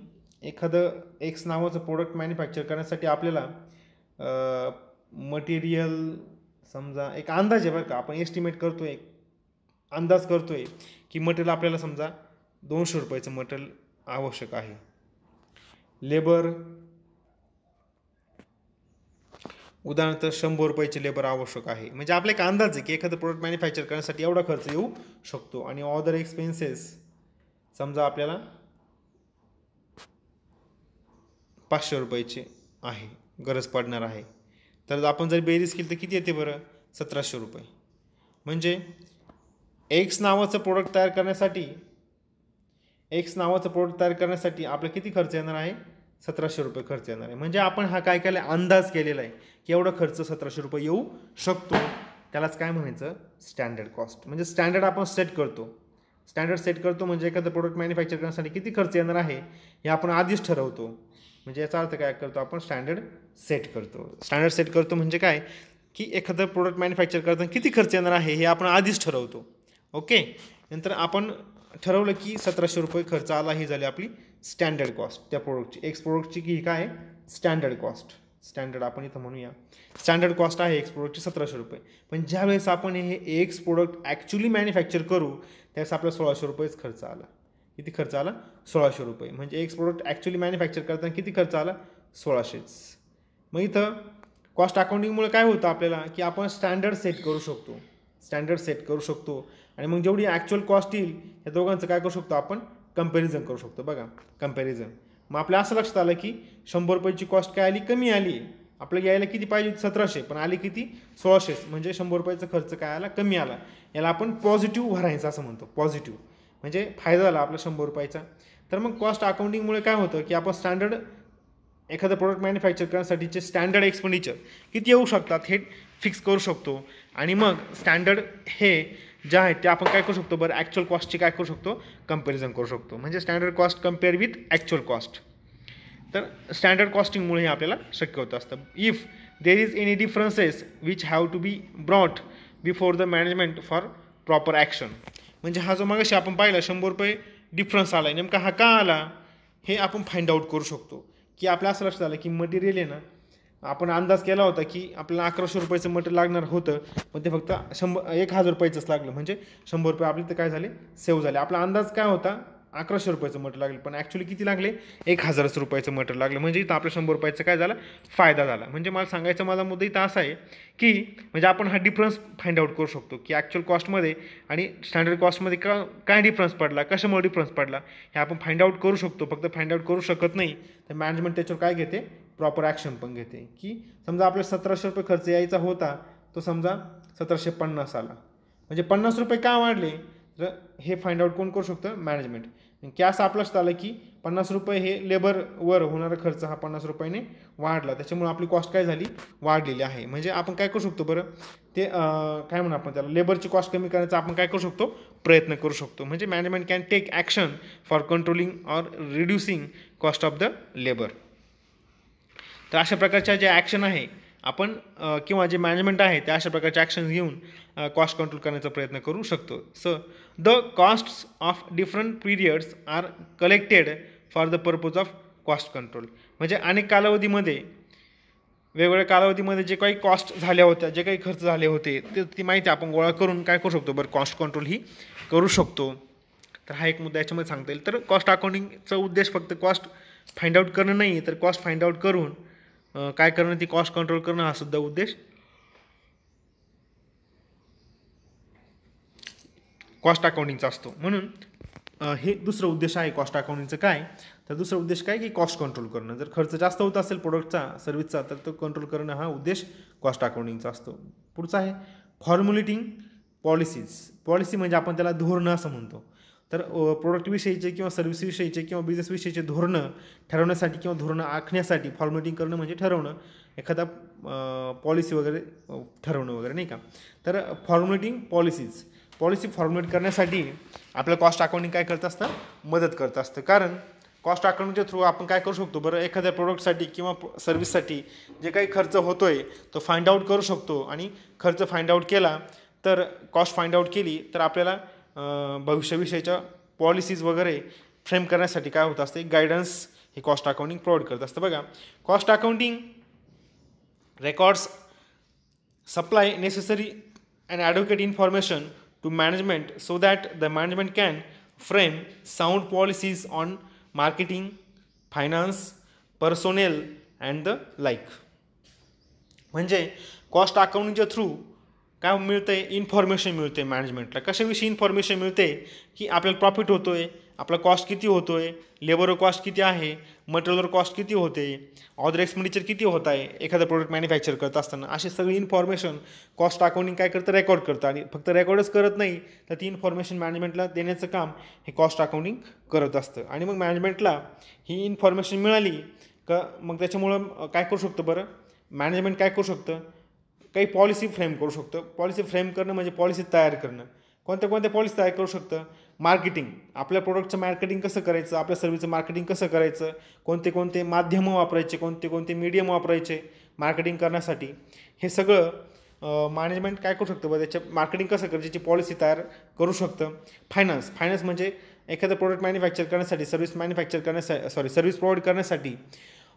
एखादं एक्स नावाचं प्रोडक्ट मॅन्युफॅक्चर करण्यासाठी आपल्याला मटेरियल समजा एक अंदाज आहे बरं का आपण एस्टिमेट करतो आहे अंदाज करतो आहे की मटेरियल आपल्याला समजा दोनशे रुपयाचं मटेरियल आवश्यक आहे लेबर उदाहरणार्थ शंभर रुपयाचे लेबर आवश्यक आहे म्हणजे आपला एक अंदाज आहे की एखादं प्रोडक्ट मॅन्युफॅक्चर करण्यासाठी एवढा खर्च येऊ शकतो आणि ऑदर एक्सपेन्सेस समजा आपल्याला पाचशे रुपयाचे आहे गरज पडणार आहे तर आपण जर बेरीज केली तर किती येते बरं सतराशे रुपये म्हणजे एक्स नावाचं प्रोडक्ट तयार करण्यासाठी एक्स नावाचं प्रोडक्ट तयार करण्यासाठी आपला किती खर्च येणार आहे सतराशे रुपये खर्च येणार आहे म्हणजे आपण हा काय केला अंदाज केलेला आहे की एवढा खर्च सतराशे रुपये येऊ शकतो त्यालाच काय म्हणायचं स्टँडर्ड कॉस्ट म्हणजे स्टँडर्ड आपण सेट करतो स्टँडर्ड सेट करतो म्हणजे एखादं प्रोडक्ट मॅन्युफॅक्चर करण्यासाठी किती खर्च येणार आहे हे आपण आधीच ठरवतो म्हणजे याचा अर्थ काय करतो आपण स्टँडर्ड सेट करतो स्टँडर्ड सेट करतो म्हणजे काय की एखादं प्रोडक्ट मॅन्युफॅक्चर करताना किती खर्च येणार आहे हे आपण आधीच ठरवतो ओके नंतर आपण ठरवलं की सतराशे रुपये खर्च आला ही झाली आपली स्टँडर्ड कॉस्ट त्या प्रोडक्टची एक्स प्रोडक्टची की ही काय आहे स्टँडर्ड कॉस्ट स्टँडर्ड आपण इथं म्हणूया स्टँडर्ड कॉस्ट आहे एक्स प्रोडक्टची सतराशे रुपये पण ज्यावेळेस आपण हे एक्स प्रोडक्ट ॲक्च्युली मॅन्युफॅक्चर करू त्यावेळेस आपल्याला सोळाशे रुपयेच खर्च आला किती खर्च आला सोळाशे रुपये म्हणजे एक्स प्रोडक्ट ॲक्च्युली मॅन्युफॅक्चर करताना किती खर्च आला सोळाशेच मग इथं कॉस्ट अकाउंटिंगमुळे काय होतं आपल्याला की आपण स्टँडर्ड सेट करू शकतो स्टँडर्ड सेट करू शकतो आणि मग जेवढी ॲक्च्युअल कॉस्ट येईल त्या दोघांचं काय करू शकतो आपण कम्पॅरिझन करू शकतो बघा कम्पॅरिझन मग आपल्या असं लक्षात आलं की शंभर रुपयाची कॉस्ट काय आली कमी आली आपल्याला यायला किती पाहिजे सतराशे पण आली किती सोळाशेच म्हणजे शंभर रुपयाचा खर्च काय आला कमी आला याला आपण पॉझिटिव्ह भरायचं असं म्हणतो पॉझिटिव्ह म्हणजे फायदा झाला आपला शंभर रुपयाचा तर मग कॉस्ट अकाउंटिंगमुळे काय होतं की आपण स्टँडर्ड एखादं प्रोडक्ट मॅन्युफॅक्चर करण्यासाठीचे स्टँडर्ड एक्सपेंडिचर किती येऊ शकतात हे फिक्स करू शकतो आणि मग स्टँडर्ड हे ज्या आहेत त्या आपण काय करू शकतो बरं ॲक्च्युअल कॉस्टची काय करू शकतो कम्पॅरिझन करू शकतो म्हणजे standard cost compare with actual cost तर स्टँडर्ड कॉस्टिंगमुळे हे आपल्याला शक्य होत असतं if there is any differences which have to be brought before the management for proper action म्हणजे हा जो मगाशी आपण पाहिला शंभर रुपये डिफरन्स आला आहे नेमका हा का आला हे आपण फाइंड आउट करू शकतो की आपल्या असं लक्षात आलं की मटेरियल आहे ना आपण अंदाज केला होता की आपल्याला अकराशे रुपयाचं मटेरियल लागणार होतं पण ते फक्त शंभर एक हजार रुपयाचंच लागलं म्हणजे शंभर रुपये आपले ते काय झाले सेव्ह झाले आपला अंदाज काय होता अकराशे रुपयाचं मटर लागलं पण ॲक्च्युली किती लागले एक हजारच रुपयाचं मटर लागलं म्हणजे इथं आपल्या शंभर रुपयाचं काय झालं फायदा झाला म्हणजे मला सांगायचं माझा मुद्दा इथं असा आहे की म्हणजे आपण हा डिफरन्स फाइंड आउट करू शकतो की ॲक्च्युअल कॉस्टमध्ये आणि स्टँडर्ड कॉस्टमध्ये का काय डिफरन्स पडला कशामुळे डिफरन्स पडला हे आपण फाइंड आउट करू शकतो फक्त फाइंड आउट करू शकत नाही तर मॅनेजमेंट त्याच्यावर काय घेते प्रॉपर ॲक्शन पण घेते की समजा आपल्या सतराशे रुपये खर्च यायचा होता तो समजा सतराशे पन्नास आला म्हणजे पन्नास रुपये का वाढले तर हे फाइंड आउट कोण करू शकतं मॅनेजमेंट की असं आपलंच आलं की पन्नास रुपये हे लेबरवर होणारा खर्च हा पन्नास रुपयाने वाढला त्याच्यामुळे आपली कॉस्ट काय झाली वाढलेली आहे म्हणजे आपण काय करू शकतो बरं ते काय म्हणू आपण त्याला लेबरची कॉस्ट कमी करण्याचा आपण काय करू शकतो प्रयत्न करू शकतो म्हणजे management can take action for controlling or reducing cost of the labour तर अशा प्रकारच्या ज्या ॲक्शन आहे आपण किंवा जे मॅनेजमेंट आहे ते अशा प्रकारचे ॲक्शन्स घेऊन कॉस्ट कंट्रोल करण्याचा प्रयत्न करू शकतो स the costs of different periods are collected for the purpose of cost control म्हणजे अनेक कालावधीमध्ये वेगवेगळ्या कालावधीमध्ये जे काही कॉस्ट झाल्या होत्या जे काही खर्च झाले होते ते ती माहिती आपण गोळा करून काय करू शकतो बरं कॉस्ट कंट्रोल ही करू शकतो तर हा एक मुद्दा याच्यामध्ये सांगता येईल तर कॉस्ट अकाउंटिंगचा उद्देश फक्त कॉस्ट फाइंड आउट करणं नाही तर कॉस्ट फाइंड आउट करून काय करणं ती कॉस्ट कंट्रोल करणं हा सुद्धा उद्देश कॉस्ट अकाउंटिंगचा असतो म्हणून हे दुसरं उद्देश आहे कॉस्ट अकाउंटिंगचं काय तर दुसरा उद्देश काय की कॉस्ट कंट्रोल करणं जर खर्च जास्त होत असेल प्रोडक्टचा सर्व्हिसचा तर तो कंट्रोल करणं हा उद्देश कॉस्ट अकाउंटिंगचा असतो पुढचा आहे फॉर्म्युलेटिंग पॉलिसीज पॉलिसी म्हणजे आपण त्याला धोरणं असं म्हणतो तर प्रोडक्टविषयीचे किंवा सर्व्हिसविषयीचे किंवा बिझनेसविषयीचे धोरणं ठरवण्यासाठी किंवा धोरणं आखण्यासाठी फॉर्मेटिंग करणं म्हणजे ठरवणं एखादा पॉलिसी वगैरे ठरवणं वगैरे नाही का तर फॉर्मेटिंग पॉलिसीज पॉलिसी फॉर्म्युलेट करण्यासाठी आपलं कॉस्ट अकाउंटिंग काय करत असतं मदत करत असतं कारण कॉस्ट अकाउंटिंगच्या थ्रू आपण काय करू शकतो बरं एखाद्या प्रोडक्टसाठी किंवा सर्व्हिससाठी जे काही खर्च होतो आहे तो फाइंड आऊट करू शकतो आणि खर्च फाइंड आऊट केला तर कॉस्ट फाइंड आऊट केली तर आपल्याला भविष्याविषयीच्या पॉलिसीज वगैरे फ्रेम करण्यासाठी काय होत असते गायडन्स हे कॉस्ट अकाउंटिंग प्रोव्हाइड करत असतं बघा cost accounting records supply necessary and adequate information to management so that the management can frame sound policies on marketing finance personnel and the like म्हणजे कॉस्ट अकाउंटिंगच्या थ्रू काय मिळतं आहे information मिळते मॅनेजमेंटला कशाविषयी information मिळते की आपल्याला प्रॉफिट होतो आहे आपला कॉस्ट किती होतो आहे लेबरवर कॉस्ट किती आहे मटेरियलवर कॉस्ट किती होते ऑदर एक्सपेंडिचर किती होत आहे एखादं प्रोडक्ट मॅन्युफॅक्चर करत असताना असे सगळी इन्फॉर्मेशन कॉस्ट अकाउंटिंग काय करतं रेकॉर्ड करतं आणि फक्त रेकॉर्डच करत नाही तर ती इन्फॉर्मेशन मॅनेजमेंटला देण्याचं काम हे कॉस्ट अकाउंटिंग करत असतं आणि मग मॅनेजमेंटला ही इन्फॉर्मेशन मिळाली का मग त्याच्यामुळं काय करू शकतं बरं मॅनेजमेंट काय करू शकतं काही पॉलिसी फ्रेम करू शकतो पॉलिसी फ्रेम करणं म्हणजे पॉलिसी तयार करणं कोणत्या कोणत्या पॉलिसी तयार करू शकतं मार्केटिंग आपल्या प्रोडक्टचं मार्केटिंग कसं करायचं आपल्या सर्व्हिसचं मार्केटिंग कसं करायचं कोणते कोणते माध्यमं वापरायचे कोणते कोणते मीडियम वापरायचे मार्केटिंग करण्यासाठी हे सगळं मॅनेजमेंट काय करू शकतं बरं त्याच्या मार्केटिंग कसं करायची त्याची पॉलिसी तयार करू शकतं फायनान्स फायनान्स म्हणजे एखादं प्रोडक्ट मॅन्युफॅक्चर करण्यासाठी सर्व्हिस मॅन्युफॅक्चर करण्यासाठी सॉरी सर्व्हिस प्रोवाईड करण्यासाठी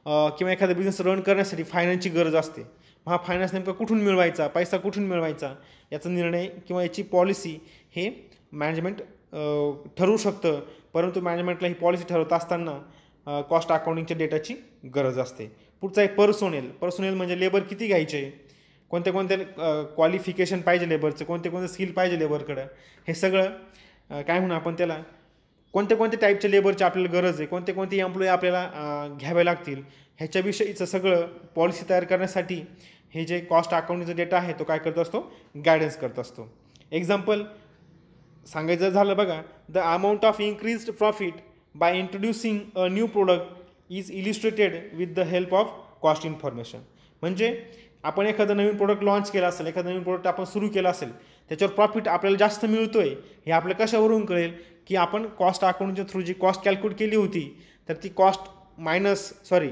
किंवा एखादा बिझनेस रन करण्यासाठी फायनान्सची गरज असते हा फायनान्स नेमका कुठून मिळवायचा पैसा कुठून मिळवायचा याचा निर्णय किंवा याची पॉलिसी हे मॅनेजमेंट ठरवू शकतं परंतु मॅनेजमेंटला ही पॉलिसी ठरवत असताना कॉस्ट अकाउंटिंगच्या डेटाची गरज असते पुढचा आहे पर्सोनेल पर्सोनेल म्हणजे लेबर किती घ्यायचे कोणते कोणते क्वालिफिकेशन पाहिजे लेबरचं कोणते कोणते स्किल पाहिजे लेबरकडं हे सगळं काय म्हणू आपण त्याला कोणते कोणते टाईपच्या लेबरची आपल्याला गरज आहे कोणते कोणते एम्प्लॉई आपल्याला घ्यावे लागतील ह्याच्याविषयीचं सगळं पॉलिसी तयार करण्यासाठी हे जे कॉस्ट अकाउंटिंगचं डेटा आहे तो काय करत असतो गायडन्स करत असतो एक्झाम्पल सांगायचं झालं बघा the amount of increased profit by introducing a new product is illustrated with the help of cost information म्हणजे आपण एखादं नवीन प्रोडक्ट लॉन्च केला असेल एखादं नवीन प्रोडक्ट आपण सुरू केला असेल त्याच्यावर प्रॉफिट आपल्याला जास्त मिळतो आहे हे आपलं कशावरून कळेल की आपण कॉस्ट अकाउंटच्या थ्रू जी कॉस्ट कॅल्क्युलेट केली होती तर ती कॉस्ट मायनस सॉरी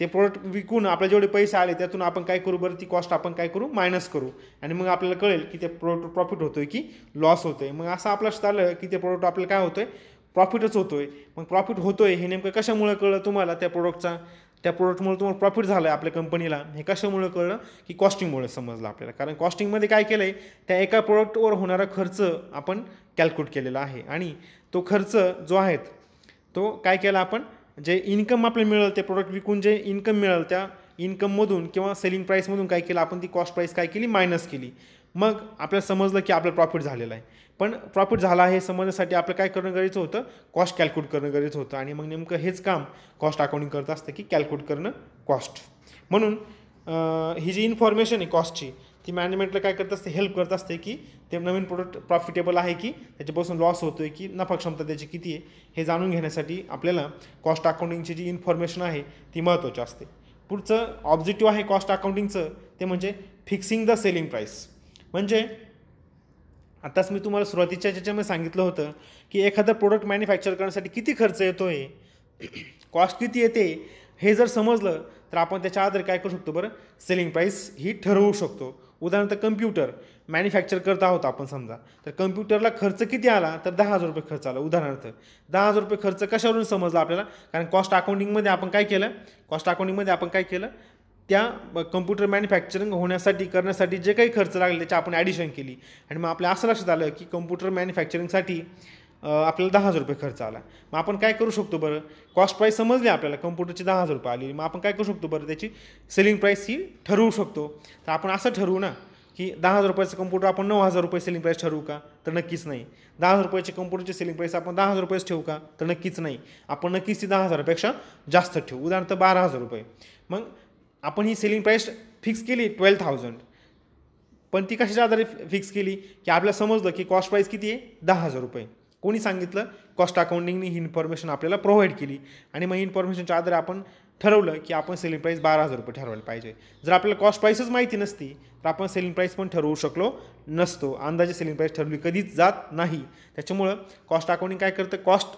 ते प्रोडक्ट विकून आपल्या जेवढे पैसे आले त्यातून आपण काय करू बरं ती कॉस्ट आपण काय करू मायनस करू आणि मग आपल्याला कळेल की ते प्रोडक्ट प्रॉफिट होतोय की लॉस आहे मग असं आपल्याला आलं की ते प्रोडक्ट आपल्याला काय आहे प्रॉफिटच होतोय मग प्रॉफिट होतोय हे नेमकं कशामुळे कळलं तुम्हाला त्या प्रोडक्टचा त्या प्रोडक्टमुळे तुम्हाला प्रॉफिट झालं आहे आपल्या कंपनीला हे कशामुळे कळलं की कॉस्टिंगमुळे समजलं आपल्याला कारण कॉस्टिंगमध्ये काय केलं आहे त्या एका प्रोडक्टवर होणारा खर्च आपण कॅल्क्युलेट केलेला आहे आणि तो खर्च जो आहे तो काय केला आपण जे इन्कम आपल्याला मिळेल ते प्रोडक्ट विकून जे इन्कम मिळेल त्या इन्कममधून किंवा सेलिंग प्राईसमधून काय केलं आपण ती कॉस्ट प्राईस काय केली मायनस केली मग आपल्याला समजलं की आपलं प्रॉफिट झालेलं आहे पण प्रॉफिट झाला हे समजण्यासाठी आपलं काय करणं गरजेचं होतं कॉस्ट कॅल्क्युलेट करणं गरजेचं होतं आणि मग नेमकं हेच काम कॉस्ट अकाउंटिंग करत असतं की कॅल्क्युलेट करणं कॉस्ट म्हणून ही जी इन्फॉर्मेशन आहे कॉस्टची ती मॅनेजमेंटला काय करत असते हेल्प करत असते की ते नवीन प्रोडक्ट प्रॉफिटेबल आहे की त्याच्यापासून लॉस होतो आहे की नफा क्षमता त्याची किती आहे हे जाणून घेण्यासाठी आपल्याला कॉस्ट अकाउंटिंगची जी इन्फॉर्मेशन आहे ती महत्त्वाची असते पुढचं ऑब्जेक्टिव्ह आहे कॉस्ट अकाउंटिंगचं ते म्हणजे फिक्सिंग द सेलिंग प्राईस म्हणजे आताच मी तुम्हाला सुरुवातीच्या ज्याच्यामध्ये सांगितलं होतं की एखादं प्रोडक्ट मॅन्युफॅक्चर करण्यासाठी किती खर्च येतो आहे कॉस्ट किती येते हे जर समजलं तर आपण त्याच्या आधारे काय करू शकतो बरं सेलिंग प्राईस ही ठरवू शकतो उदाहरणार्थ कम्प्युटर मॅन्युफॅक्चर करत आहोत आपण समजा तर कम्प्युटरला खर्च किती आला तर दहा हजार रुपये खर्च आला उदाहरणार्थ दहा हजार रुपये खर्च कशावरून समजला आपल्याला कारण कॉस्ट अकाउंटिंगमध्ये आपण काय केलं कॉस्ट अकाउंटिंगमध्ये आपण काय केलं त्या कम्प्युटर मॅन्युफॅक्चरिंग होण्यासाठी करण्यासाठी जे काही खर्च लागले त्याची आपण ॲडिशन केली आणि मग आपल्या असं लक्षात आलं की कम्प्युटर मॅन्युफॅक्चरिंगसाठी आपल्याला दहा हजार रुपये खर्च आला मग आपण काय करू शकतो बरं कॉस्ट प्राईस समजली आपल्याला कम्प्युटरची दहा हजार रुपये आली मग आपण काय करू शकतो बरं त्याची सेलिंग प्राईस ही ठरवू शकतो तर आपण असं ठरवू ना की दहा हजार रुपयाचं कम्प्युटर आपण नऊ हजार रुपये सेलिंग प्राईस ठरवू का तर नक्कीच नाही दहा हजार रुपयाचे कम्प्युटरची सेलिंग प्राईस आपण दहा हजार रुपयेच ठेवू का तर नक्कीच नाही आपण नक्कीच ती दहा हजारापेक्षा जास्त ठेवू उदाहरणार्थ बारा हजार रुपये मग आपण ही सेलिंग प्राईस फिक्स केली ट्वेल्व थाउजंड पण ती कशाच्या आधारे फिक्स केली की आपल्याला समजलं की कॉस्ट प्राईस किती आहे दहा हजार रुपये कोणी सांगितलं कॉस्ट अकाउंटिंगनी ही इन्फॉर्मेशन आपल्याला प्रोव्हाइड केली आणि मग इन्फॉर्मेशनच्या आधारे आपण ठरवलं की आपण सेलिंग प्राईस बारा हजार रुपये ठरवायला पाहिजे जर आपल्याला कॉस्ट प्राईसच माहिती नसती तर आपण सेलिंग प्राईस पण ठरवू शकलो नसतो अंदाजे सेलिंग प्राईस ठरवली कधीच जात नाही त्याच्यामुळं कॉस्ट अकाउंटिंग काय करतं कॉस्ट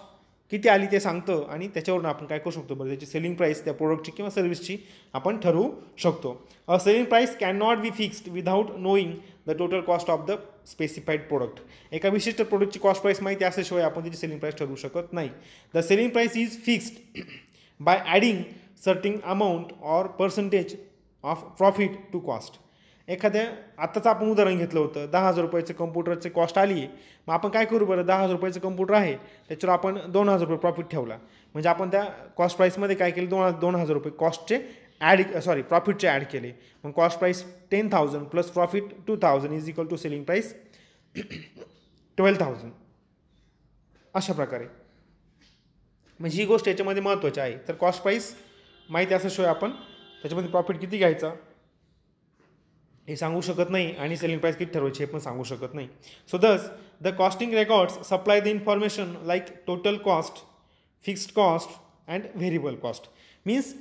किती आली ते सांगतं आणि त्याच्यावरून आपण काय करू शकतो बरं त्याची सेलिंग प्राईस त्या प्रोडक्टची किंवा सर्व्हिसची आपण ठरवू शकतो selling price can not be fixed without knowing the total cost of the specified product एका विशिष्ट प्रोडक्टची कॉस्ट प्राईस माहिती असल्याशिवाय आपण त्याची सेलिंग प्राईस ठरवू शकत नाही the selling price is fixed by adding certain amount or percentage of profit to cost एखाद्या आत्ताच आपण उदाहरण घेतलं होतं दहा हजार रुपयाचं कम्प्युटरचे कॉस्ट आली आहे मग आपण काय करू बरं दहा हजार रुपयाचं कम्प्युटर आहे त्याच्यावर आपण दोन हजार रुपये प्रॉफिट ठेवला म्हणजे आपण त्या कॉस्ट प्राईसमध्ये काय केलं दोन दोन हजार रुपये कॉस्टचे ॲड सॉरी प्रॉफिटचे ॲड केले मग cost price ten thousand plus profit two thousand is equal to selling price twelve thousand अशा प्रकारे म्हणजे ही गोष्ट याच्यामध्ये महत्त्वाची आहे तर कॉस्ट प्राईस माहिती असं असल्याशिवाय आपण त्याच्यामध्ये प्रॉफिट किती घ्यायचा हे सांगू शकत नाही आणि सेलिंग प्राईस किती ठरवायची हे पण सांगू शकत नाही so thus the costing records supply the information like total cost fixed cost and variable cost means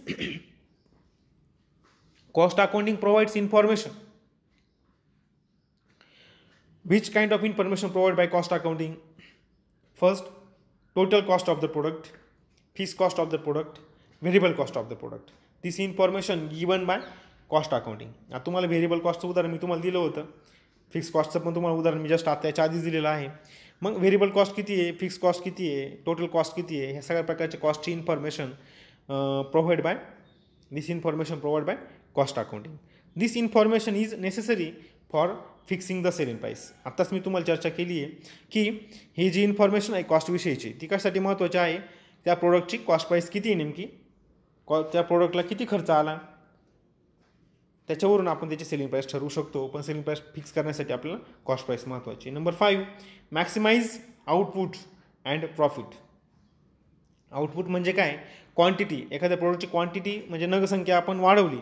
cost accounting provides information which kind of information provide by cost accounting first total cost of the product fix cost of the product variable cost of the product this information given by cost accounting आता तुम्हाला variable कॉस्टचं उदाहरण मी तुम्हाला दिलं होतं fix कॉस्टचं पण तुम्हाला उदाहरण मी just आता त्याच्या आधीच दिलेलं आहे मग व्हेरिएबल कॉस्ट किती आहे फिक्स कॉस्ट किती आहे टोटल कॉस्ट किती आहे ह्या सगळ्या प्रकारचे कॉस्टची information provide by this information provide by cost accounting this information is necessary for fixing the selling price आत्ताच मी तुम्हाला चर्चा केली आहे की ही जी इन्फॉर्मेशन आहे कॉस्टविषयीची ती कशासाठी महत्त्वाची आहे त्या प्रोडक्टची कॉस्ट प्राईस किती आहे नेमकी कॉ त्या प्रोडक्टला किती खर्च आला त्याच्यावरून आपण त्याची सेलिंग प्राईस ठरवू शकतो पण सेलिंग प्राईस फिक्स करण्यासाठी आपल्याला कॉस्ट प्राईस महत्त्वाची number five maximise output and profit output म्हणजे काय क्वांटिटी एखाद्या प्रोडक्टची क्वांटिटी म्हणजे नगसंख्या आपण वाढवली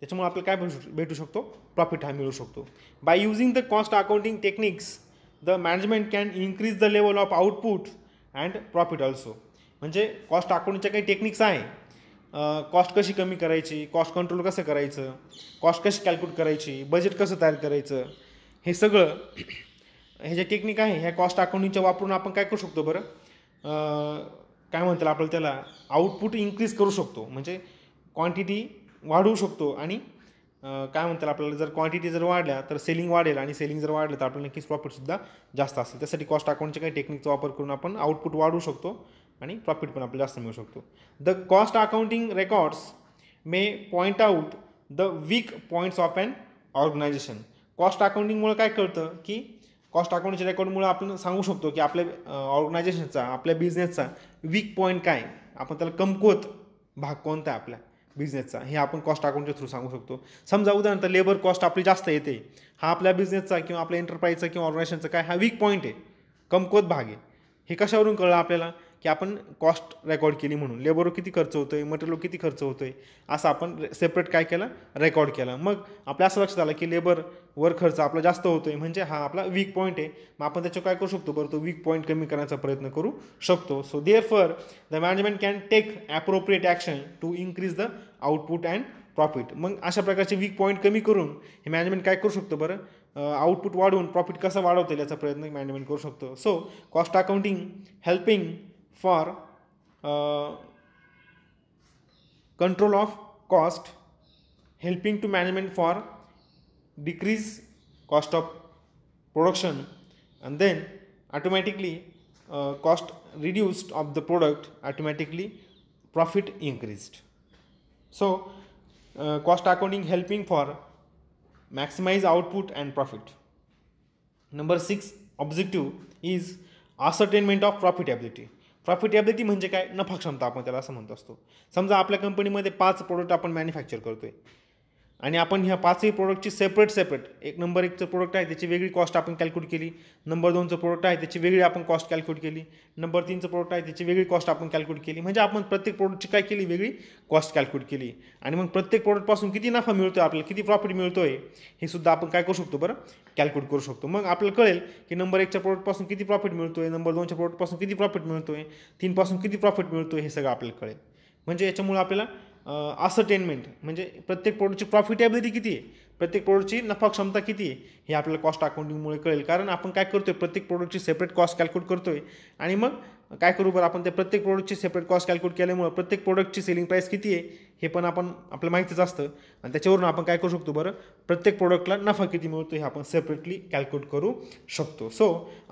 त्याच्यामुळे आपल्याला काय भेटू भेटू शकतो प्रॉफिट हा मिळू शकतो by using the cost accounting techniques the management can increase the level of output and profit also म्हणजे कॉस्ट अकाउंटिंगच्या काही टेक्निक्स आहे कॉस्ट कशी कमी करायची कॉस्ट कंट्रोल कसं करायचं कॉस्ट कशी कॅल्क्युलेट करायची बजेट कसं तयार करायचं हे सगळं हे जे टेक्निक आहे ह्या कॉस्ट अकाउंटिंगच्या वापरून आपण काय करू शकतो बरं काय म्हणतात आपल्याला त्याला आउटपुट इन्क्रीज करू शकतो म्हणजे क्वांटिटी वाढवू शकतो आणि काय म्हणतात आपल्याला जर क्वांटिटी जर वाढल्या तर सेलिंग वाढेल आणि सेलिंग जर वाढलं तर आपल्याला नक्कीच प्रॉफिटसुद्धा जास्त असेल त्यासाठी कॉस्ट अकाउंटच्या काही टेक्निकचा वापर करून आपण आउटपुट वाढवू शकतो आणि प्रॉफिट पण आपल्याला जास्त मिळू शकतो the cost accounting records may point out the weak points of and organisation cost अकाउंटिंगमुळे काय कळतं की कॉस्ट अकाउंटच्या रेकॉर्डमुळे आपण सांगू शकतो की आपल्या ऑर्गनायझेशनचा आपल्या बिझनेसचा वीक पॉईंट काय आपण त्याला कमकुवत भाग कोणता आहे आपल्या बिझनेसचा हे आपण कॉस्ट अकाउंटच्या थ्रू सांगू शकतो समजा उदाहरण तर लेबर कॉस्ट आपली जास्त येते हा आपल्या बिझनेसचा किंवा आपल्या एंटरप्राईजचा किंवा ऑर्गनायझेशनचा काय हा वीक पॉईंट आहे कमकोत भाग आहे हे कशावरून कळलं आपल्याला की आपण कॉस्ट रेकॉर्ड केली म्हणून लेबरवर किती खर्च होतो आहे मटेरियल किती खर्च होतो आहे असं आपण सेपरेट काय केलं रेकॉर्ड केलं मग आपल्या असं लक्षात आलं की लेबरवर खर्च आपला जास्त होतो आहे म्हणजे हा आपला वीक पॉईंट आहे मग आपण त्याच्यावर काय करू शकतो बरं तो वीक पॉईंट कमी करण्याचा प्रयत्न करू शकतो so therefore the management can take appropriate action to increase the output and profit मग अशा प्रकारचे वीक पॉईंट कमी करून हे मॅनेजमेंट काय करू शकतो बरं आउटपुट वाढवून प्रॉफिट कसं वाढवते याचा प्रयत्न मॅनेजमेंट करू शकतो so cost accounting helping for uh, control of cost helping to management for decrease cost of production and then automatically uh, cost reduced of the product automatically profit increased so uh, cost accounting helping for maximize output and profit number 6 objective is ascertainment of profitability profitability म्हणजे काय नफा क्षमता आपण त्याला असं म्हणत असतो समजा आपल्या कंपनीमध्ये पाच प्रोडक्ट आपण मॅन्युफॅक्चर करतो आहे आणि आपण ह्या पाचही प्रोडक्टची सेपरेट सेपरेट एक नंबर एकचं प्रोडक्ट आहे त्याची वेगळी कॉस्ट आपण कॅल्क्युलेट केली नंबर दोनचं प्रोडक्ट आहे त्याची वेगळी आपण कॉस्ट कॅल्क्युलेट केली नंबर तीनचं प्रोडक्ट आहे त्याची वेगळी कॉस्ट आपण कॅल्क्युलेट केली म्हणजे आपण प्रत्येक प्रोडक्टची काय केली वेगळी कॉस्ट कॅल्क्युलेट केली आणि मग प्रत्येक प्रोडक्टपासून किती नफा मिळतो आपल्याला किती प्रॉफिट मिळतो आहे हे सुद्धा आपण काय करू शकतो बरं कॅल्क्युलेट करू शकतो मग आपल्याला कळेल की नंबर एकच्या प्रोडक्टपासून किती प्रॉफिट मिळतो आहे नंबर दोनच्या प्रोडक्टपासून किती प्रॉफिट मिळतो आहे तीनपासून किती प्रॉफिट मिळतो हे सगळं आपल्याला कळेल म्हणजे याच्यामुळे आपल्याला असरटेनमेंट म्हणजे प्रत्येक प्रोडक्टची प्रॉफिटेबिलिटी किती आहे प्रत्येक प्रोडक्टची नफा क्षमता किती आहे हे आपल्याला कॉस्ट अकाउंटिंगमुळे कळेल कारण आपण काय करतो आहे प्रत्येक प्रोडक्टची सेपरेट कॉस्ट कॅल्क्युलेट करतो आहे आणि मग काय करू बरं आपण त्या प्रत्येक प्रोडक्टची सेपरेट कॉस्ट कॅल्क्युलेट केल्यामुळे प्रत्येक प्रोडक्टची सेलिंग प्राईस किती आहे हे पण आपण आपल्याला माहितीच असतं आणि त्याच्यावरून आपण काय करू शकतो बरं प्रत्येक प्रोडक्टला नफा किती मिळतो हे आपण सेपरेटली कॅल्क्युलेट करू शकतो so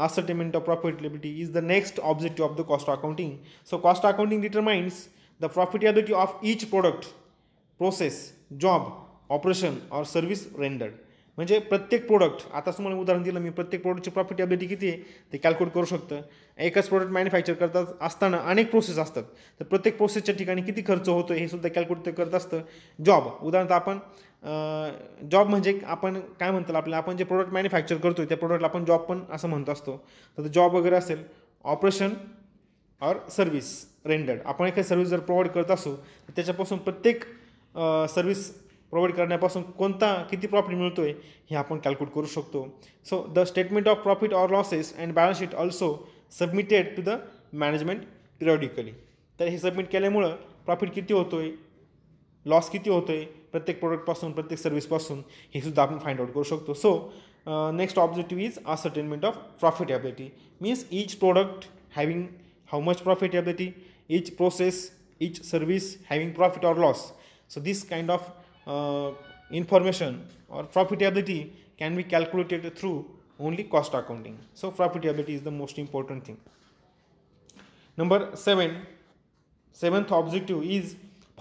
ascertainment of profitability is the next objective of the cost accounting so cost accounting determines the profitability of each product process job operation or service rendered म्हणजे प्रत्येक प्रोडक्ट आता तुम्हाला उदाहरण दिलं मी प्रत्येक प्रोडक्टची प्रॉफिटेबिलिटी किती आहे ते कॅल्क्युलेट करू शकतं एकच प्रोडक्ट मॅन्युफॅक्चर करतात असताना अनेक प्रोसेस असतात तर प्रत्येक प्रोसेसच्या ठिकाणी किती खर्च होतो हे सुद्धा कॅल्क्युलेट करत असतं जॉब उदाहरणार्थ आपण जॉब म्हणजे आपण काय म्हणतो आपल्याला आपण जे प्रोडक्ट मॅन्युफॅक्चर करतो त्या प्रोडक्टला आपण जॉब पण असं म्हणत असतो तर जॉब वगैरे असेल ऑपरेशन और सर्विस रेंडर्ड आपण एखादी सर्विस जर प्रोव्हाइड करत असू तर त्याच्यापासून प्रत्येक सर्विस प्रोव्हाइड करण्यापासून कोणता किती प्रॉफिट मिळतो आहे हे आपण कॅल्क्युलेट करू शकतो so the statement of profit or losses and balance sheet also submitted to the management periodically तर हे सबमिट केल्यामुळं प्रॉफिट किती होतो आहे लॉस किती होतो आहे प्रत्येक प्रोडक्टपासून प्रत्येक सर्व्हिसपासून हे सुद्धा आपण फाइंड आउट करू शकतो so next objective is ascertainment of profitability means each product having how much profitability each process each service having profit or loss so this kind of uh, information or profitability can be calculated through only cost accounting so profitability is the most important thing number 7 seventh objective is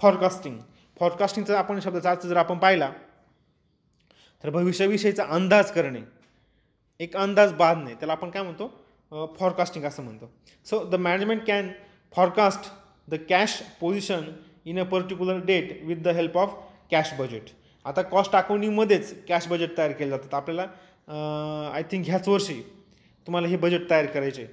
forecasting forecasting फॉरकास्टिंगचा आपण शब्द अर्थ जर आपण पाहिला तर भविष्याविषयीचा अंदाज करणे एक अंदाज बांधणे त्याला आपण काय म्हणतो फॉरकास्टिंग असं म्हणतो so the management can forecast the cash position in a particular date with the help of cash budget आता कॉस्ट अकाउंटिंगमध्येच कॅश बजेट तयार केले जातात आपल्याला आय थिंक ह्याच वर्षी तुम्हाला हे बजेट तयार करायचे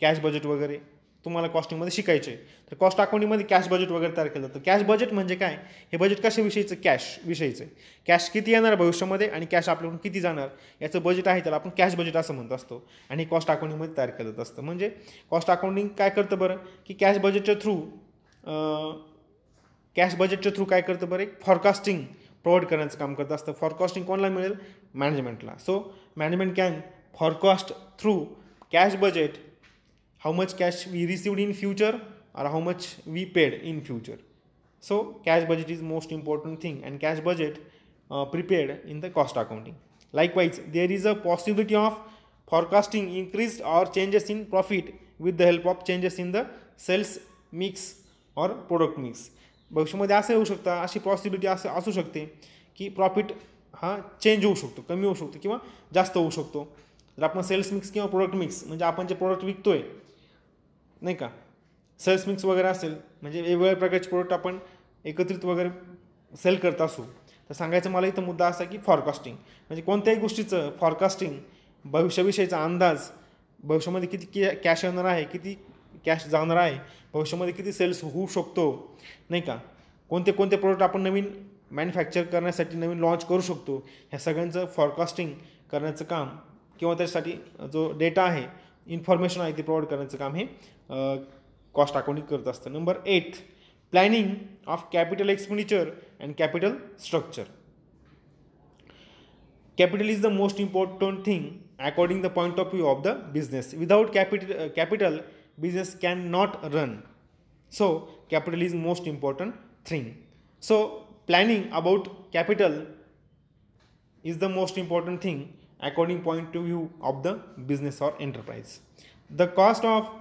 कॅश बजेट वगैरे तुम्हाला कॉस्टिंगमध्ये शिकायचे तर कॉस्ट अकाउंटिंगमध्ये कॅश बजेट वगैरे तयार केलं जातं कॅश बजेट म्हणजे काय हे बजेट कशाविषयीचं कॅश विषयीचं आहे कॅश किती येणार भविष्यामध्ये आणि कॅश आपल्याकडून किती जाणार याचं बजेट आहे त्याला आपण कॅश बजेट असं म्हणत असतो आणि कॉस्ट अकाउंटिंगमध्ये तयार केलं असतं म्हणजे कॉस्ट अकाउंटिंग काय करतं बरं की कॅश बजेटच्या थ्रू कॅश बजेटच्या थ्रू काय करतं बरं एक फॉरकास्टिंग प्रोव्हाइड करण्याचं काम करत असतं फॉरकास्टिंग कोणाला मिळेल मॅनेजमेंटला so management can forecast through cash budget how much cash we received in future or how much we paid in future so cash budget is most important thing and cash budget uh, prepared in the cost accounting likewise there is a possibility of forecasting increase or changes in profit with the help of changes in the sales mix or product mix भविष्यामध्ये असं होऊ शकतं अशी possibility असं असू शकते की profit हा चेंज होऊ शकतो कमी होऊ शकतो किंवा जास्त होऊ शकतो जर आपण सेल्स मिक्स किंवा प्रोडक्ट मिक्स म्हणजे आपण जे प्रोडक्ट आहे नाही का सेल्स मिक्स वगैरे असेल म्हणजे वेगवेगळ्या प्रकारचे प्रोडक्ट आपण एकत्रित वगैरे सेल करत असू तर सांगायचं मला इथं मुद्दा असा की फॉरकास्टिंग म्हणजे कोणत्याही गोष्टीचं फॉरकास्टिंग भविष्याविषयीचा अंदाज भविष्यामध्ये किती कॅ कॅश येणार आहे किती कॅश जाणार आहे भविष्यामध्ये किती सेल्स होऊ शकतो नाही का कोणते कोणते प्रोडक्ट आपण नवीन मॅन्युफॅक्चर करण्यासाठी नवीन लॉन्च करू शकतो ह्या सगळ्यांचं फॉरकास्टिंग करण्याचं काम किंवा त्याच्यासाठी जो डेटा आहे इन्फॉर्मेशन आहे ते प्रोव्हाइड करण्याचं काम हे Cost अकाउंटींग करत आसतना Number eight, planning of capital expenditure and capital structure. capital is the most important thing according the point of view of the business without uh, capital business cannot run so capital is most important thing so planning about capital is the most important thing according point of view of the business or enterprise the cost of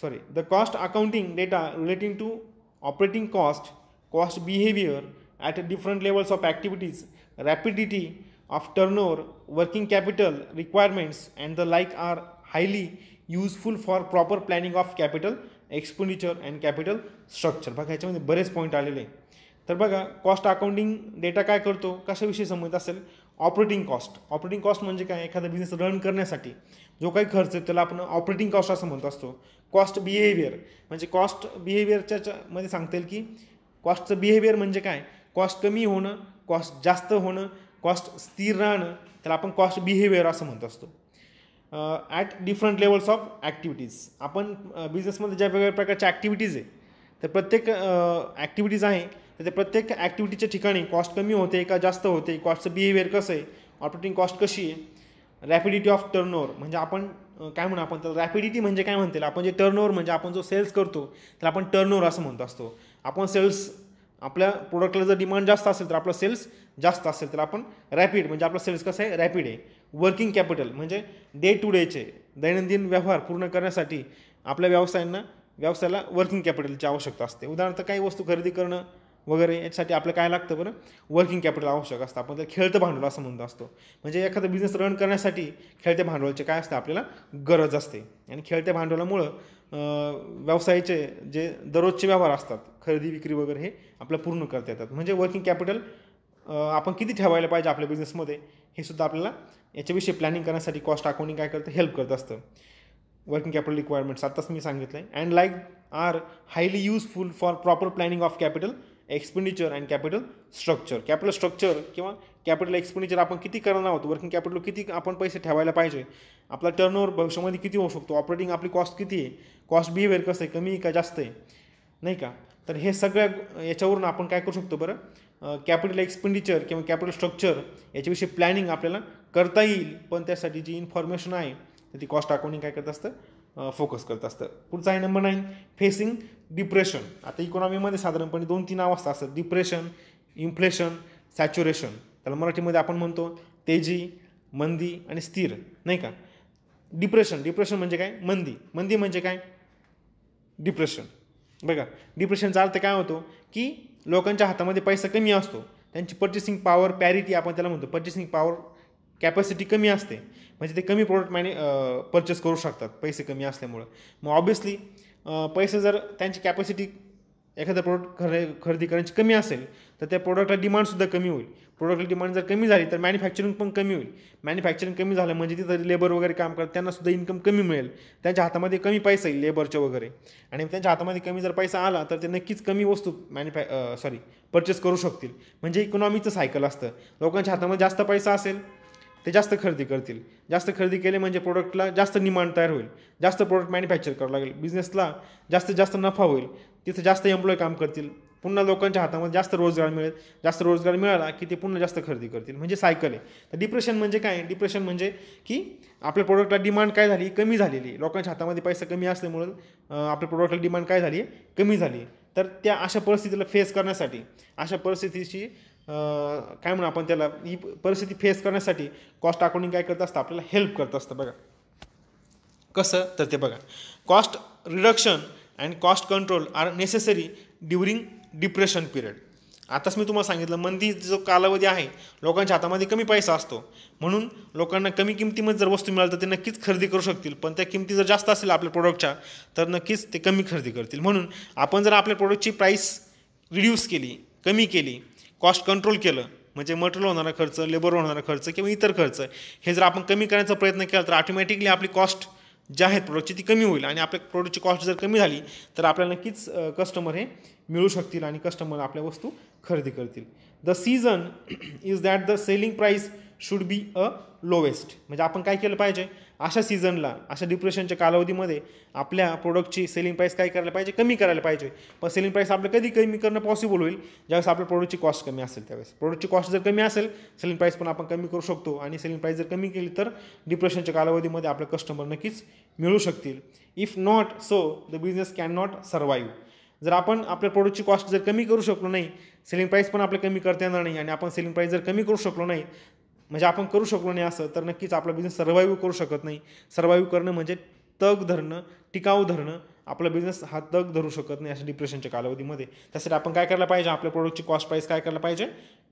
sorry the cost accounting data relating to operating cost cost behavior at different levels of activities rapidity of turnover working capital requirements and the like are highly useful for proper planning of capital expenditure and capital structure बघा ह्याच्यामध्ये बरेच point आलेले तर बघा cost accounting data काय करतो कशाविषयी संबंधित असेल ऑपरेटिंग कॉस्ट ऑपरेटिंग कॉस्ट म्हणजे काय एखादा बिझनेस रन करण्यासाठी जो काही खर्च आहे त्याला आपण ऑपरेटिंग कॉस्ट असं म्हणत असतो कॉस्ट बिहेवियर म्हणजे कॉस्ट बिहेवियरच्या मध्ये सांगता येईल की कॉस्टचं बिहेवियर म्हणजे काय कॉस्ट कमी होणं कॉस्ट जास्त होणं कॉस्ट स्थिर राहणं त्याला आपण कॉस्ट बिहेवियर असं म्हणत असतो at different levels of activities आपण बिझनेसमध्ये ज्या वेगवेगळ्या प्रकारच्या ॲक्टिव्हिटीज आहे तर प्रत्येक ॲक्टिव्हिटीज आहे तर ते प्रत्येक ॲक्टिव्हिटीच्या ठिकाणी कॉस्ट कमी होते का जास्त होते कॉस्टचं बिहेवियर कसं आहे ऑपरेटिंग कॉस्ट कशी आहे रॅपिडिटी ऑफ ओव्हर म्हणजे आपण काय म्हणू आपण तर रॅपिडिटी म्हणजे काय म्हणते आपण जे टर्नओव्हर म्हणजे आपण जो सेल्स करतो तर आपण ओव्हर असं म्हणत असतो आपण सेल्स आपल्या प्रोडक्टला जर डिमांड जास्त असेल तर आपलं सेल्स जास्त असेल तर आपण रॅपिड म्हणजे आपलं सेल्स कसं आहे रॅपिड आहे वर्किंग कॅपिटल म्हणजे डे टू डेचे दैनंदिन व्यवहार पूर्ण करण्यासाठी आपल्या व्यवसायांना व्यवसायाला वर्किंग कॅपिटलची आवश्यकता असते उदाहरणार्थ काही वस्तू खरेदी करणं वगैरे याच्यासाठी आपलं काय लागतं बरं वर्किंग कॅपिटल आवश्यक असतं आपण त्याला खेळतं भांडवल असं म्हणतो असतो म्हणजे एखादा बिझनेस रन करण्यासाठी खेळत्या भांडवलाचे काय असतं आपल्याला गरज असते आणि खेळत्या भांडवलामुळं व्यवसायाचे जे दररोजचे व्यवहार असतात खरेदी विक्री वगैरे हे आपलं पूर्ण करता येतात म्हणजे वर्किंग कॅपिटल आपण किती ठेवायला पाहिजे आपल्या बिझनेसमध्ये हे सुद्धा आपल्याला याच्याविषयी प्लॅनिंग करण्यासाठी कॉस्ट अकाउंटिंग काय करतं हेल्प करत असतं वर्किंग कॅपिटल रिक्वायरमेंट्स आत्ताच मी सांगितलं आहे and like are highly useful for proper planning of capital expenditure and capital structure capital structure किंवा कॅपिटल एक्सपेंडिचर आपण किती करणार आहोत वर्किंग कॅपिटल किती आपण पैसे ठेवायला पाहिजे आपला टर्नओवर भविष्यामध्ये किती होऊ शकतो ऑपरेटिंग आपली कॉस्ट किती आहे कॉस्ट बिहेवियर कसं आहे कमी का जास्त आहे नाही का तर हे सगळ्या याच्यावरून आपण काय करू शकतो बरं कॅपिटल एक्सपेंडिचर किंवा कॅपिटल स्ट्रक्चर याच्याविषयी प्लॅनिंग आपल्याला करता येईल पण त्यासाठी जी इन्फॉर्मेशन आहे ती कॉस्ट अकाउंटिंग काय करत असतं फोकस करत असतं पुढचा आहे नंबर नाईन फेसिंग डिप्रेशन आता इकॉनॉमीमध्ये साधारणपणे दोन तीन अवस्था असतात डिप्रेशन इन्फ्लेशन सॅच्युरेशन त्याला मराठीमध्ये आपण म्हणतो तेजी मंदी आणि स्थिर नाही का डिप्रेशन डिप्रेशन म्हणजे काय मंदी मंदी म्हणजे काय डिप्रेशन बघा डिप्रेशनचा अर्थ काय होतो की लोकांच्या हातामध्ये पैसा कमी असतो त्यांची पर्चेसिंग पॉवर पॅरिटी आपण त्याला म्हणतो पर्चेसिंग पॉवर कॅपॅसिटी कमी असते म्हणजे ते कमी प्रोडक्ट मॅने पर्चेस करू शकतात पैसे कमी असल्यामुळं मग ऑब्वियसली पैसे जर त्यांची कॅपॅसिटी एखाद्या प्रोडक्ट खरे खरेदी करण्याची कमी असेल तर त्या प्रोडक्टला डिमांडसुद्धा कमी होईल प्रोडक्टला डिमांड जर कमी झाली तर मॅन्युफॅक्चरिंग पण कमी होईल मॅन्युफॅक्चरिंग कमी झालं म्हणजे तिथं लेबर वगैरे काम करतात त्यांनासुद्धा इन्कम कमी मिळेल त्यांच्या हातामध्ये कमी पैसा येईल लेबरच्या वगैरे आणि त्यांच्या हातामध्ये कमी जर पैसा आला तर ते नक्कीच कमी वस्तू मॅन्युफॅ सॉरी परचेस करू शकतील म्हणजे इकॉनॉमीचं सायकल असतं लोकांच्या हातामध्ये जास्त पैसा असेल ते जास्त खरेदी करतील जास्त खरेदी केले म्हणजे प्रोडक्टला जास्त डिमांड तयार होईल जास्त प्रोडक्ट मॅन्युफॅक्चर करावं लागेल बिझनेसला जास्तीत जास्त नफा होईल तिथे जास्त एम्प्लॉय काम करतील पुन्हा लोकांच्या हातामध्ये जास्त रोजगार मिळेल जास्त रोजगार मिळाला की ते पुन्हा जास्त खरेदी करतील म्हणजे सायकल आहे तर डिप्रेशन म्हणजे काय डिप्रेशन म्हणजे की आपल्या प्रोडक्टला डिमांड काय झाली कमी झालेली लोकांच्या हातामध्ये पैसा कमी असल्यामुळे आपल्या प्रोडक्टला डिमांड काय झाली कमी झाली तर त्या अशा परिस्थितीला फेस करण्यासाठी अशा परिस्थितीशी काय म्हणू आपण त्याला ही परिस्थिती फेस करण्यासाठी कॉस्ट अकाउंटिंग काय करत असतं आपल्याला हेल्प करत असतं बघा कसं तर ते बघा cost reduction and cost control are necessary during depression period आताच मी तुम्हाला सांगितलं मंदी जो कालावधी आहे लोकांच्या हातामध्ये कमी पैसा असतो म्हणून लोकांना कमी किमतीमध्ये जर वस्तू मिळाली तर ते नक्कीच खरेदी करू शकतील पण त्या किमती जर जास्त असेल आपल्या प्रोडक्टच्या तर नक्कीच ते कमी खरेदी करतील म्हणून आपण जर आपल्या प्रोडक्टची प्राईस रिड्यूस केली कमी केली कॉस्ट कंट्रोल केलं म्हणजे मटेरियल होणारा खर्च लेबर होणारा खर्च किंवा इतर खर्च हे जर आपण कमी करण्याचा प्रयत्न केला तर ऑटोमॅटिकली आपली कॉस्ट जी आहेत प्रोडक्टची ती कमी होईल आणि आपल्या प्रोडक्टची कॉस्ट जर कमी झाली तर आपल्याला नक्कीच कस्टमर हे मिळू शकतील आणि कस्टमर आपल्या वस्तू खरेदी करतील the season is that the selling price should be a lowest म्हणजे आपण काय केलं पाहिजे अशा सीझनला अशा डिप्रेशनच्या कालावधीमध्ये आपल्या प्रोडक्टची सेलिंग प्राईस काय करायला पाहिजे कमी करायला पाहिजे पण सेलिंग प्राईस आपलं कधी कमी करणं पॉसिबल होईल ज्यावेळेस आपल्या प्रोडक्टची कॉस्ट कमी असेल त्यावेळेस प्रोडक्टची कॉस्ट जर कमी असेल सेलिंग प्राईस पण आपण कमी करू शकतो आणि सेलिंग प्राईस जर कमी केली तर डिप्रेशनच्या कालावधीमध्ये आपले कस्टमर नक्कीच मिळू शकतील if not so the business can not survive जर आपण आपल्या प्रोडक्टची कॉस्ट जर कमी करू शकलो नाही सेलिंग प्राईस पण आपल्या कमी करता येणार नाही आणि आपण सेलिंग प्राईस जर कमी करू शकलो नाही म्हणजे आपण करू शकलो नाही असं तर नक्कीच आपला बिझनेस सर्वाईव्ह करू शकत नाही सर्वाईव्ह करणं म्हणजे तग धरणं टिकाऊ धरणं आपला बिझनेस हा तग धरू शकत नाही अशा डिप्रेशनच्या कालावधीमध्ये त्यासाठी आपण काय करायला पाहिजे आपल्या प्रोडक्टची कॉस्ट प्राईस काय करायला पाहिजे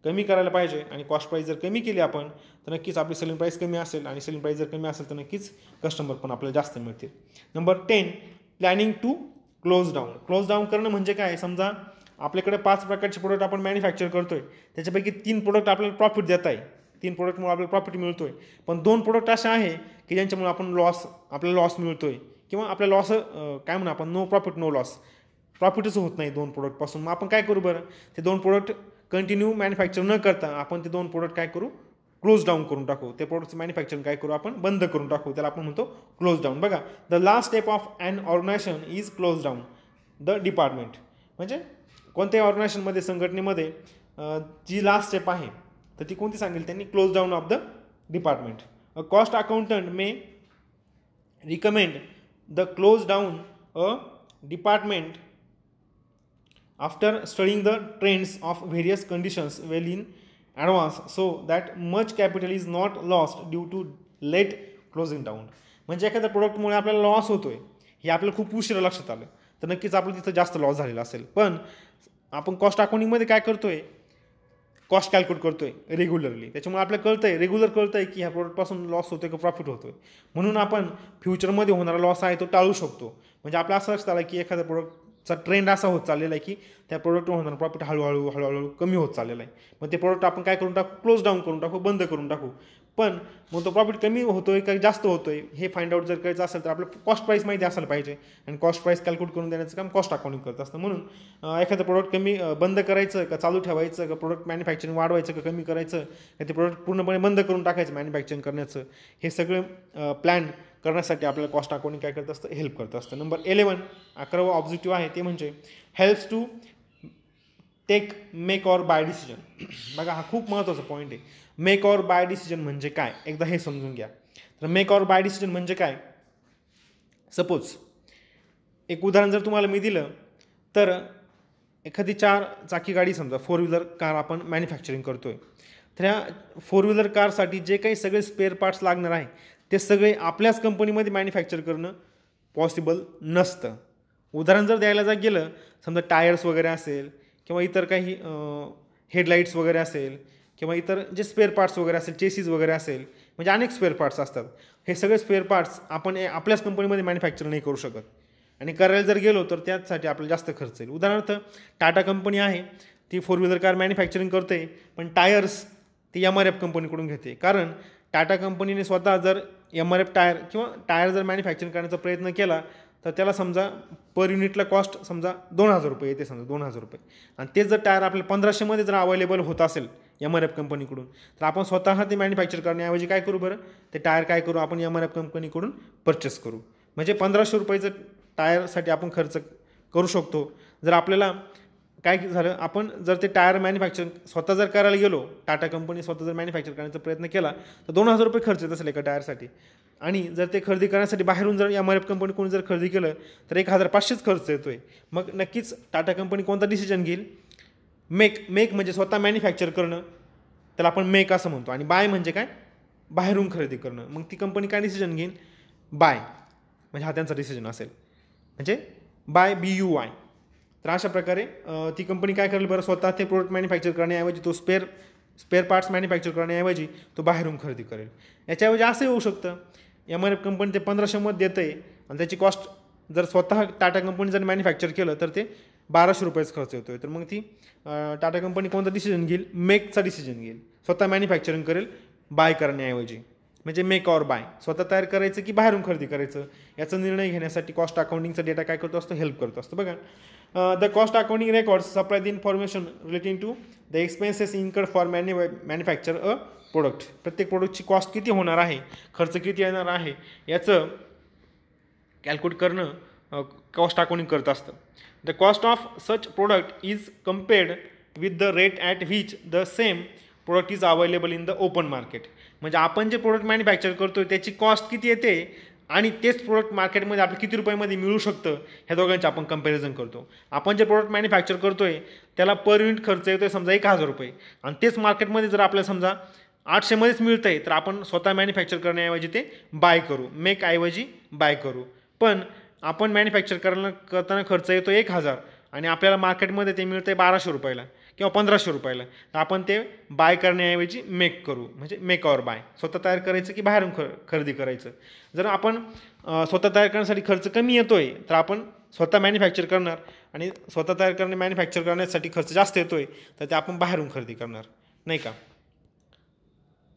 कमी करायला पाहिजे आणि कॉस्ट प्राईस जर कमी केली आपण तर नक्कीच आपली सेलिंग प्राईस कमी असेल आणि सेलिंग प्राईस जर कमी असेल तर नक्कीच कस्टमर पण आपल्याला जास्त मिळतील number ten planning to close down close down करणं म्हणजे काय समजा आपल्याकडे पाच प्रकारचे प्रोडक्ट आपण मॅन्युफॅक्चर करतोय त्याच्यापैकी तीन प्रोडक्ट आपल्याला प्रॉफिट देत आहे तीन प्रोडक्टमुळे आपल्याला प्रॉफिट मिळतो आहे पण दोन प्रोडक्ट असे आहे की ज्यांच्यामुळे आपण लॉस आपल्याला लॉस मिळतो आहे किंवा आपल्या लॉस काय म्हणा आपण नो प्रॉफिट नो लॉस प्रॉफिटच होत नाही दोन प्रोडक्टपासून मग आपण काय करू बरं ते दोन प्रोडक्ट कंटिन्यू मॅन्युफॅक्चर न करता आपण ते दोन प्रोडक्ट काय करू क्लोज डाऊन करून टाकू ते प्रोडक्टचं मॅन्युफॅक्चरिंग काय करू आपण बंद करून टाकू त्याला आपण म्हणतो क्लोज डाऊन बघा the last step of an organisation is close down the department म्हणजे कोणत्याही ऑर्गनायझेशनमध्ये संघटनेमध्ये जी लास्ट स्टेप आहे तर ती कोणती सांगेल त्यांनी close down of the department a cost accountant may recommend the close down a department after studying the trends of various conditions well in advance so that much capital is not lost due to late closing down म्हणजे एखाद्या प्रोडक्टमुळे आपल्याला loss होतोय हे आपल्याला खूप उशिरा लक्षात आलं तर नक्कीच आपलं तिथं जास्त लॉस झालेला असेल पण आपण कॉस्ट अकाउंटिंगमध्ये काय करतोय कॉस्ट कॅल्क्युलेट करतो आहे रेग्युलरली त्याच्यामुळे आपल्याला कळतं आहे रेग्युलर कळतं आहे की ह्या प्रोडक्टपासून लॉस होतो आहे का प्रॉफिट होतो आहे म्हणून आपण फ्युचरमध्ये होणारा लॉस आहे तो टाळू शकतो म्हणजे आपलं असं लक्षात आलं की एखाद्या प्रोडक्टचा ट्रेंड असा होत चाललेला आहे की त्या प्रोडक्टवर होणारा प्रॉफिट हळूहळू हळूहळू कमी होत चाललेला आहे मग ते प्रोडक्ट आपण काय करून टाकू क्लोज डाऊन करून टाकू बंद करून टाकू पण मग तो प्रॉफिट कमी होतो आहे का जास्त होतो आहे हे फाइंड आउट जर करायचं असेल तर आपलं कॉस्ट प्राईस माहिती असायला पाहिजे आणि कॉस्ट प्राईस कॅल्क्युलेट करून देण्याचं काम कॉस्ट अकाउंटिंग करत असतं म्हणून एखादं प्रोडक्ट कमी बंद करायचं का चालू ठेवायचं का प्रोडक्ट मॅन्युफॅक्चरिंग वाढवायचं का कमी करायचं का ते प्रोडक्ट पूर्णपणे बंद करून टाकायचं मॅन्युफॅक्चरिंग करण्याचं हे सगळं प्लॅन करण्यासाठी आपल्याला कॉस्ट अकाउंटिंग काय करत असतं हेल्प करत असतं नंबर इलेवन अकरावं ऑब्जेक्टिव्ह आहे ते म्हणजे helps to take make or buy decision बघा हा खूप महत्त्वाचा पॉईंट आहे मेक ऑर बाय डिसिजन म्हणजे काय एकदा हे समजून घ्या तर मेक ऑर बाय डिसिजन म्हणजे काय सपोज एक उदाहरण जर तुम्हाला मी दिलं तर एखादी चार चाकी गाडी समजा फोर व्हीलर कार आपण मॅन्युफॅक्चरिंग करतो आहे तर ह्या फोर व्हीलर कारसाठी जे काही सगळे स्पेअर पार्ट्स लागणार आहे ते सगळे आपल्याच कंपनीमध्ये मॅन्युफॅक्चर करणं पॉसिबल नसतं उदाहरण जर द्यायला जर गेलं समजा टायर्स वगैरे असेल किंवा इतर काही हेडलाईट्स वगैरे असेल किंवा इतर जे स्पेअर पार्ट्स वगैरे असेल चेसीज वगैरे असेल म्हणजे अनेक स्पेअर पार्ट्स असतात हे सगळे स्पेअर पार्ट्स आपण आपल्याच कंपनीमध्ये मॅन्युफॅक्चर नाही करू शकत आणि करायला जर गेलो तर त्यासाठी आपल्याला जास्त खर्च येईल उदाहरणार्थ टाटा कंपनी आहे ती फोर व्हीलर कार मॅन्युफॅक्चरिंग करते पण टायर्स ती एम आर एफ कंपनीकडून घेते कारण टाटा कंपनीने स्वतः जर एम आर एफ टायर किंवा टायर जर मॅन्युफॅक्चरिंग करण्याचा प्रयत्न केला तर त्याला समजा पर युनिटला कॉस्ट समजा दोन हजार रुपये येते समजा दोन हजार रुपये आणि तेच जर टायर आपल्याला पंधराशेमध्ये जर अवेलेबल होत असेल एम आर एफ कंपनीकडून तर आपण स्वतः ते मॅन्युफॅक्चर करण्याऐवजी काय करू बरं ते टायर काय करू आपण एम आर एफ कंपनीकडून परचेस करू म्हणजे पंधराशे रुपयेचं टायरसाठी आपण खर्च करू शकतो जर आपल्याला काय झालं आपण जर ते टायर मॅन्युफॅक्चर स्वतः जर करायला गेलो टाटा कंपनी स्वतः जर मॅन्युफॅक्चर करण्याचा प्रयत्न केला तर दोन हजार रुपये खर्च येत असेल एका टायरसाठी आणि जर ते खरेदी करण्यासाठी बाहेरून जर या मरप कंपनी कोणी जर खरेदी केलं तर एक हजार पाचशेच खर्च येतोय मग नक्कीच टाटा कंपनी कोणता डिसिजन घेईल मेक मेक म्हणजे स्वतः मॅन्युफॅक्चर करणं त्याला आपण मेक असं म्हणतो आणि बाय म्हणजे काय बाहेरून खरेदी करणं मग ती कंपनी काय डिसिजन घेईल बाय म्हणजे हा त्यांचा डिसिजन असेल म्हणजे बाय बी यू आय तर अशा प्रकारे ती कंपनी काय करेल बरं स्वतः ते प्रोडक्ट मॅन्युफॅक्चर करण्याऐवजी तो स्पेअर स्पेअर पार्ट्स मॅन्युफॅक्चर करण्याऐवजी तो बाहेरून खरेदी करेल याच्याऐवजी असंही होऊ शकतं एफ कंपनी ते पंधराशेमध्ये देतं आहे आणि त्याची कॉस्ट जर स्वतः टाटा कंपनी जर मॅन्युफॅक्चर केलं तर ते बाराशे रुपयेच खर्च येतो आहे तर मग ती टाटा कंपनी कोणता डिसिजन घेईल मेकचा डिसिजन घेईल स्वतः मॅन्युफॅक्चरिंग करेल बाय करण्याऐवजी म्हणजे मेक ऑर बाय स्वतः तयार करायचं की बाहेरून खरेदी करायचं याचा निर्णय घेण्यासाठी कॉस्ट अकाउंटिंगचा डेटा काय करतो असतो हेल्प करतो असतो बघा the cost accounting records supply the information relating to the expenses incurred for manu manufacture a product प्रत्येक प्रोडक्टची कॉस्ट किती होणार आहे खर्च किती येणार आहे याचं कॅल्क्युलेट करणं कॉस्ट अकाउंटिंग करत असतं the cost of such product is compared with the rate at which the same product is available in the open market म्हणजे आपण जे प्रोडक्ट मॅन्युफॅक्चर करतो त्याची कॉस्ट किती येते आणि तेच प्रोडक्ट मार्केटमध्ये आपल्याला किती रुपयामध्ये मिळू शकतं ह्या दोघांचे आपण कंपॅरिझन करतो आपण जे प्रोडक्ट मॅन्युफॅक्चर करतो आहे त्याला पर युनिट खर्च येतो आहे समजा एक हजार रुपये आणि तेच मार्केटमध्ये जर आपल्याला समजा आठशेमध्येच मिळतं आहे तर आपण स्वतः मॅन्युफॅक्चर करण्याऐवजी ते बाय करू मेक ऐवजी बाय करू पण आपण मॅन्युफॅक्चर करणं करताना खर्च येतो एक हजार आणि आपल्याला मार्केटमध्ये ते मिळतं आहे बाराशे रुपयाला किंवा पंधराशे रुपयाला तर आपण ते बाय करण्याऐवजी मेक करू म्हणजे मेक ऑर बाय स्वतः तयार करायचं की बाहेरून ख खरेदी करायचं जर आपण स्वतः तयार करण्यासाठी खर्च कमी येतो आहे तर आपण स्वतः मॅन्युफॅक्चर करणार आणि स्वतः तयार करणे मॅन्युफॅक्चर करण्यासाठी खर्च जास्त येतो आहे तर ते आपण बाहेरून खरेदी करणार नाही का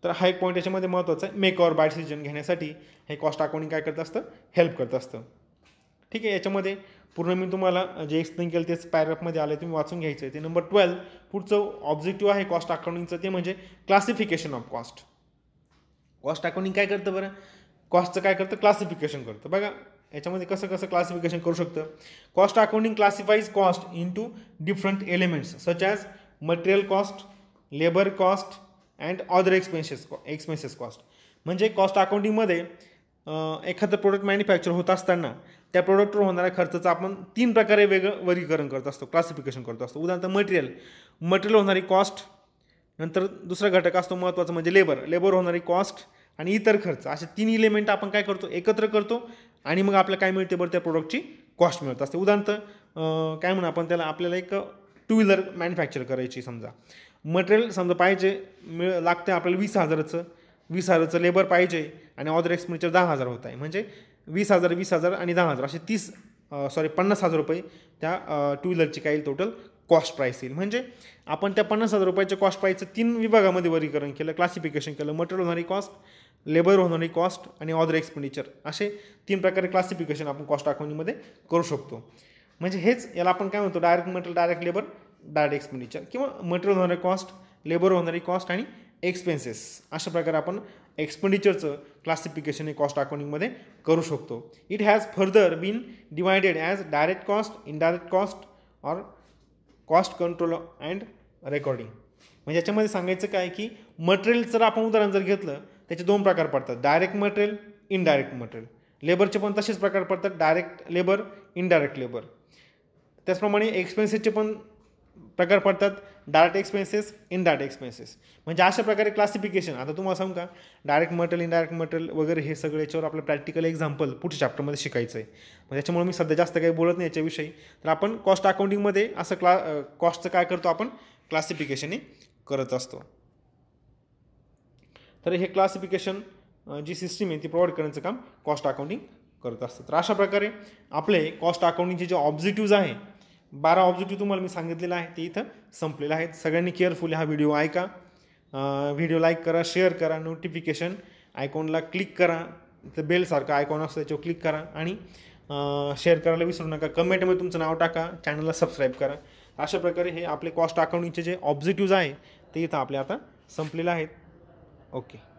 तर हा एक पॉईंट याच्यामध्ये महत्त्वाचा आहे मेक ऑर बाय डिसिजन घेण्यासाठी हे कॉस्ट अकाउंटिंग काय करत असतं हेल्प करत असतं ठीक आहे याच्यामध्ये पूर्ण मी तुम्हाला जे एक्सप्लेन केलं तेच पॅरग्राफमध्ये आलं तुम्ही वाचून घ्यायचं आहे ते नंबर ट्वेल्व पुढचं ऑब्जेक्टिव्ह आहे कॉस्ट अकाउंटिंगचं ते म्हणजे classification of cost cost accounting काय करतं बरं कॉस्टचं काय करतं क्लासिफिकेशन करतं बघा याच्यामध्ये कसं कसं क्लासिफिकेशन करू शकतं cost accounting classifies cost into different elements such as material cost labour cost and other expenses expenses cost म्हणजे कॉस्ट अकाउंटिंगमध्ये एखादं प्रोडक्ट मॅन्युफॅक्चर होत असताना त्या प्रोडक्टवर होणाऱ्या खर्चाचं आपण तीन प्रकारे वेगळं वर्गीकरण करत असतो क्लासिफिकेशन करत असतो उदाहरणार्थ मटेरियल मटेरियल होणारी कॉस्ट नंतर दुसरा घटक असतो महत्त्वाचा म्हणजे लेबर लेबर होणारी कॉस्ट आणि इतर खर्च असे तीन इलिमेंट आपण काय करतो एकत्र करतो आणि मग आपल्याला काय मिळते बरं त्या प्रोडक्टची कॉस्ट मिळत असते उदाहरणार्थ काय म्हणू आपण त्याला आपल्याला एक टू व्हीलर मॅन्युफॅक्चर करायची समजा मटेरियल समजा पाहिजे मिळ लागते आपल्याला वीस हजाराचं वीस हजाराचं लेबर पाहिजे आणि ऑदर एक्सपेंडिचर दहा हजार होत आहे म्हणजे वीस हजार वीस हजार आणि दहा हजार असे तीस सॉरी पन्नास हजार रुपये त्या टू व्हीलरची काय टोटल कॉस्ट प्राईस येईल म्हणजे आपण त्या पन्नास हजार रुपयाच्या कॉस्ट प्राईसचं तीन विभागामध्ये वर्गीकरण केलं क्लासिफिकेशन केलं मटेरियल होणारी कॉस्ट लेबर होणारी कॉस्ट आणि ऑदर एक्सपेंडिचर असे तीन प्रकारे क्लासिफिकेशन आपण कॉस्ट अकाउंटमध्ये करू शकतो म्हणजे हेच याला आपण काय म्हणतो direct material direct labour direct expenditure किंवा मटेरियल होणारी कॉस्ट लेबर होणारी कॉस्ट आणि एक्सपेन्सेस अशा प्रकारे आपण एक्सपेंडिचरचं क्लासिफिकेशन हे कॉस्ट अकाउंटिंगमध्ये करू शकतो it has further been divided as direct cost indirect cost or cost control and recording म्हणजे याच्यामध्ये सांगायचं काय की मटेरियल जर आपण उदाहरण जर घेतलं त्याचे दोन प्रकार पडतात डायरेक्ट मटेरियल इनडायरेक्ट मटेरियल लेबरचे पण तसेच प्रकार पडतात डायरेक्ट लेबर इनडायरेक्ट लेबर त्याचप्रमाणे एक्सपेन्सेसचे पण प्रकार पडतात डायरेक्ट एक्सपेन्सेस इनडायरेक्ट एक्सपेन्सेस म्हणजे अशा प्रकारे क्लासिफिकेशन आता तुम्हाला सांगू का डायरेक्ट मटेरियल इनडायरेक्ट मटेरियल वगैरे हे सगळं याच्यावर आपलं प्रॅक्टिकल एक्झाम्पल पुढच्या चॅप्टरमध्ये शिकायचं आहे मग त्याच्यामुळे मी सध्या जास्त काही बोलत नाही याच्याविषयी तर आपण कॉस्ट अकाउंटिंगमध्ये असं क्ला कॉस्टचं काय करतो आपण क्लासिफिकेशनही करत असतो तर हे क्लासिफिकेशन जी सिस्टीम आहे ती प्रोव्हाइड करण्याचं काम कॉस्ट अकाउंटिंग करत असतं तर अशा प्रकारे आपले कॉस्ट अकाउंटिंगचे जे ऑब्जेक्टिव्ज आहे बारा ऑब्जेक्टिव्ह तुम्हाला मी सांगितलेलं आहे ते इथं संपलेलं आहे सगळ्यांनी केअरफुली हा व्हिडिओ ऐका व्हिडिओ लाईक करा शेअर करा नोटिफिकेशन आयकॉनला क्लिक करा तर बेलसारखं आयकॉन असतो त्याच्यावर क्लिक करा आणि शेअर करायला विसरू नका कमेंटमध्ये तुमचं नाव टाका चॅनलला सबस्क्राईब करा अशा प्रकारे हे आपले कॉस्ट अकाउंटिंगचे जे ऑब्जेक्टिव्ज आहे ते इथं आपले आता संपलेलं आहेत ओके